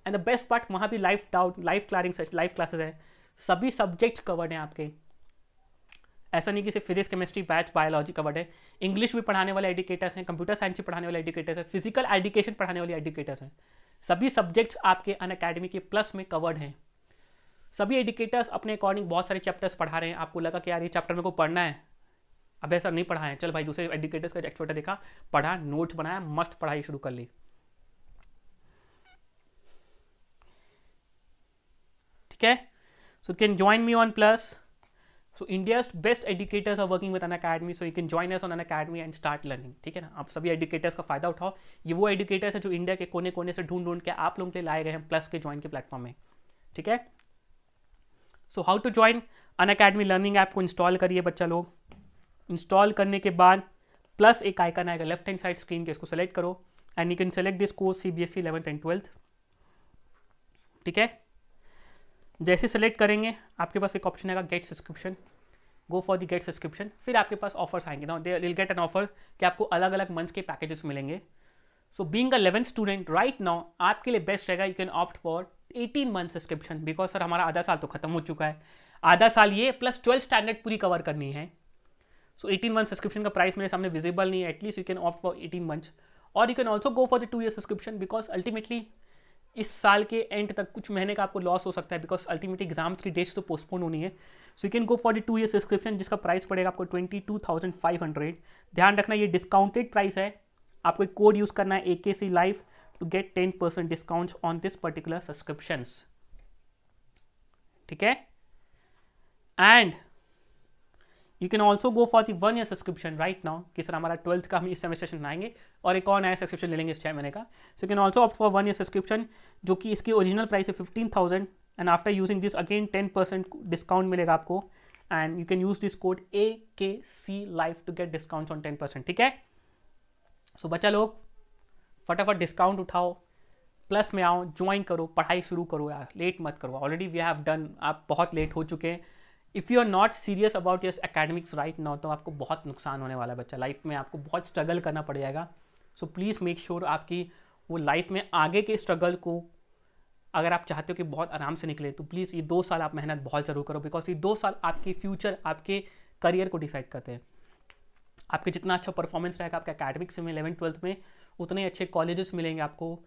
एंड द बेस्ट पार्ट वहाँ भी live doubt live clearing live classes हैं सभी सब्जेक्ट्स कवर्ड हैं आपके ऐसा नहीं कि सिर्फ physics chemistry batch biology covered है इंग्लिश भी पढ़ाने वाले एडुकेटर्स हैं कंप्यूटर साइंस भी पढ़ाने वाले एडुकेटर्स हैं फिजिकल एडुकेशन पढ़ाने वाले एडुकेटर्स हैं सभी सब्जेक्ट्स आपके अन अकेडमी के प्लस में कवर्ड हैं सभी एडुकेटर्स अपने अकॉर्डिंग बहुत सारे चैप्टर्स पढ़ा रहे हैं आपको लगा कि यार ये चैप्टर मेरे को पढ़ना है अब ऐसा नहीं पढ़ा है चल भाई दूसरे एडुकेटर्स का एक्सपर्ट देखा पढ़ा नोट्स बनाया मस्त पढ़ाई शुरू कर ली ठीक है so can join me on plus so India's best educators are working with Unacademy so you can join us on Unacademy and start learning ठीक है ना आप सभी एडुकेटर्स का फायदा उठाओ ये वो एडुकेटर्स है जो इंडिया के कोने कोने से ढूंढ ढूंढ के आप लोगों के लिए लाए गए हैं प्लस के ज्वाइन के प्लेटफॉर्म में ठीक है so how to join Unacademy learning app को इंस्टॉल करिए बच्चा लोग इंस्टॉल करने के बाद प्लस एक आइकन आएगा लेफ्ट हैंड साइड स्क्रीन के इसको सेलेक्ट करो and you can select this course C B S C eleventh and twelfth ठीक है जैसे सेलेक्ट करेंगे आपके पास एक ऑप्शन आएगा get subscription go for the get subscription फिर आपके पास ऑफर्स आएंगे ना they will get an offer कि आपको अलग अलग मंथ्स के पैकेजेस मिलेंगे so being eleven student right now आपके लिए बेस्ट रहेगा you can opt for eighteen month subscription because sir हमारा आधा साल तो खत्म हो चुका है आधा साल ये प्लस ट्वेल्थ स्टैंडर्ड पूरी कवर करनी है सो एटीन मंथ सब्सक्रिप्शन का प्राइस मेरे सामने विजिबल नहीं है at least you can opt for eighteen months और you can also go for the two year subscription because ultimately इस साल के एंड तक कुछ महीने का आपको लॉस हो सकता है बिकॉज अल्टीमेटली एग्जाम की डेट्स तो पोस्टपोन होनी है so you can go for the two year subscription जिसका प्राइस पड़ेगा आपको twenty two thousand five hundred ध्यान रखना ये डिस्काउंटेड प्राइस है आपको एक कोड यूज़ करना है A K C life to get ten percent discount on this particular subscriptions ठीक है and you can also go for the one year subscription right now कि सर हमारा ट्वेल्थ का हम इस सेमेस्टर बनाएंगे और एक और नया सब्सक्रिप्शन ले लेंगे इस छः महीने का so can also opt for one year subscription जो कि इसकी ओरिजिनल प्राइस है fifteen thousand and after using this again ten percent discount मिलेगा आपको and you can use this code A K C life to get discount on ten percent ठीक है सो so, बच्चा लोग फटाफट डिस्काउंट उठाओ प्लस में आओ ज्वाइन करो पढ़ाई शुरू करो यार लेट मत करो ऑलरेडी वी हैव डन आप बहुत लेट हो चुके हैं if you are not serious about your academics right now तो आपको बहुत नुकसान होने वाला है बच्चा लाइफ में आपको बहुत स्ट्रगल करना पड़ जाएगा सो प्लीज़ मेक श्योर आपकी वो लाइफ में आगे के स्ट्रगल को अगर आप चाहते हो कि बहुत आराम से निकले तो प्लीज़ ये दो साल आप मेहनत बहुत ज़रूर करो बिकॉज ये दो साल आपके फ्यूचर आपके करियर को डिसाइड करते हैं आपके जितना अच्छा परफॉर्मेंस रहेगा आपके अकेडमिक्स में इलेवन ट्वेल्थ में उतने अच्छे कॉलेजेस मिलेंगे आपको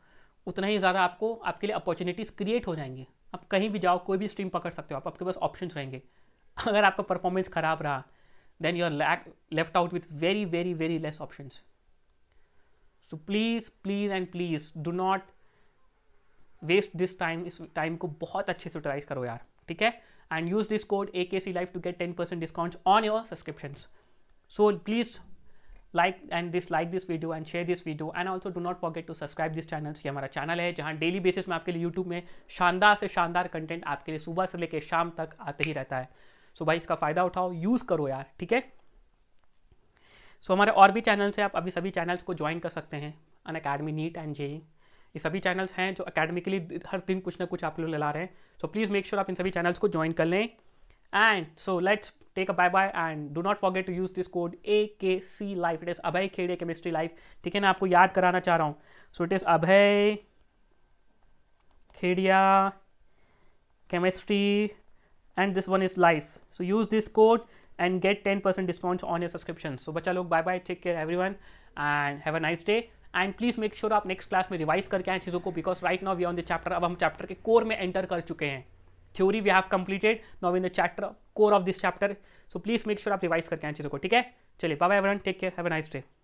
उतना ही ज़्यादा आपको आपके लिए अपॉर्चुनिटीज़ क्रिएट हो जाएंगे आप कहीं भी जाओ कोई भी स्ट्रीम पकड़ सकते हो आप आपके पास ऑप्शन रहेंगे अगर आपका परफॉर्मेंस ख़राब रहा then you are lack left out with very very very less options so please please and please do not waste this time इस टाइम को बहुत अच्छे से यूटिलाइज करो यार ठीक है and use this code A K C life to get ten percent discount on your subscription so please like and this like this video and share this video and also do not forget to subscribe this channel ये हमारा channel है जहाँ daily basis में आपके लिए YouTube में शानदार से शानदार कंटेंट आपके लिए सुबह से लेकर शाम तक आते ही रहता है सो भाई इसका फ़ायदा उठाओ यूज़ करो यार ठीक है सो हमारे और भी चैनल्स हैं आप अभी सभी चैनल्स को ज्वाइन कर सकते हैं Unacademy NEET and J ये सभी चैनल्स हैं जो अकेडमिकली हर दिन कुछ ना कुछ आप लोग ला रहे हैं सो प्लीज़ मेक श्योर आप इन सभी चैनल्स को ज्वाइन कर लें and so let's take a bye bye and do not forget to use this code A K C life it is Abhay Khede chemistry life ठीक है ना आपको याद कराना चाह रहा हूँ so it is Abhay Khedia chemistry and this one is life so use this code and get ten percent discount on your subscription so बच्चा लोग bye bye take care every one and have a nice day and please make sure आप next class में revise करके आए चीज़ों को because right now we on the chapter अब हम चैप्टर के कोर में एंटर कर चुके हैं theory we have completed now in the chapter core of this chapter so please make sure आप रिवाइज करके आए चीज़ों को ठीक है चलिए bye one take care have a nice day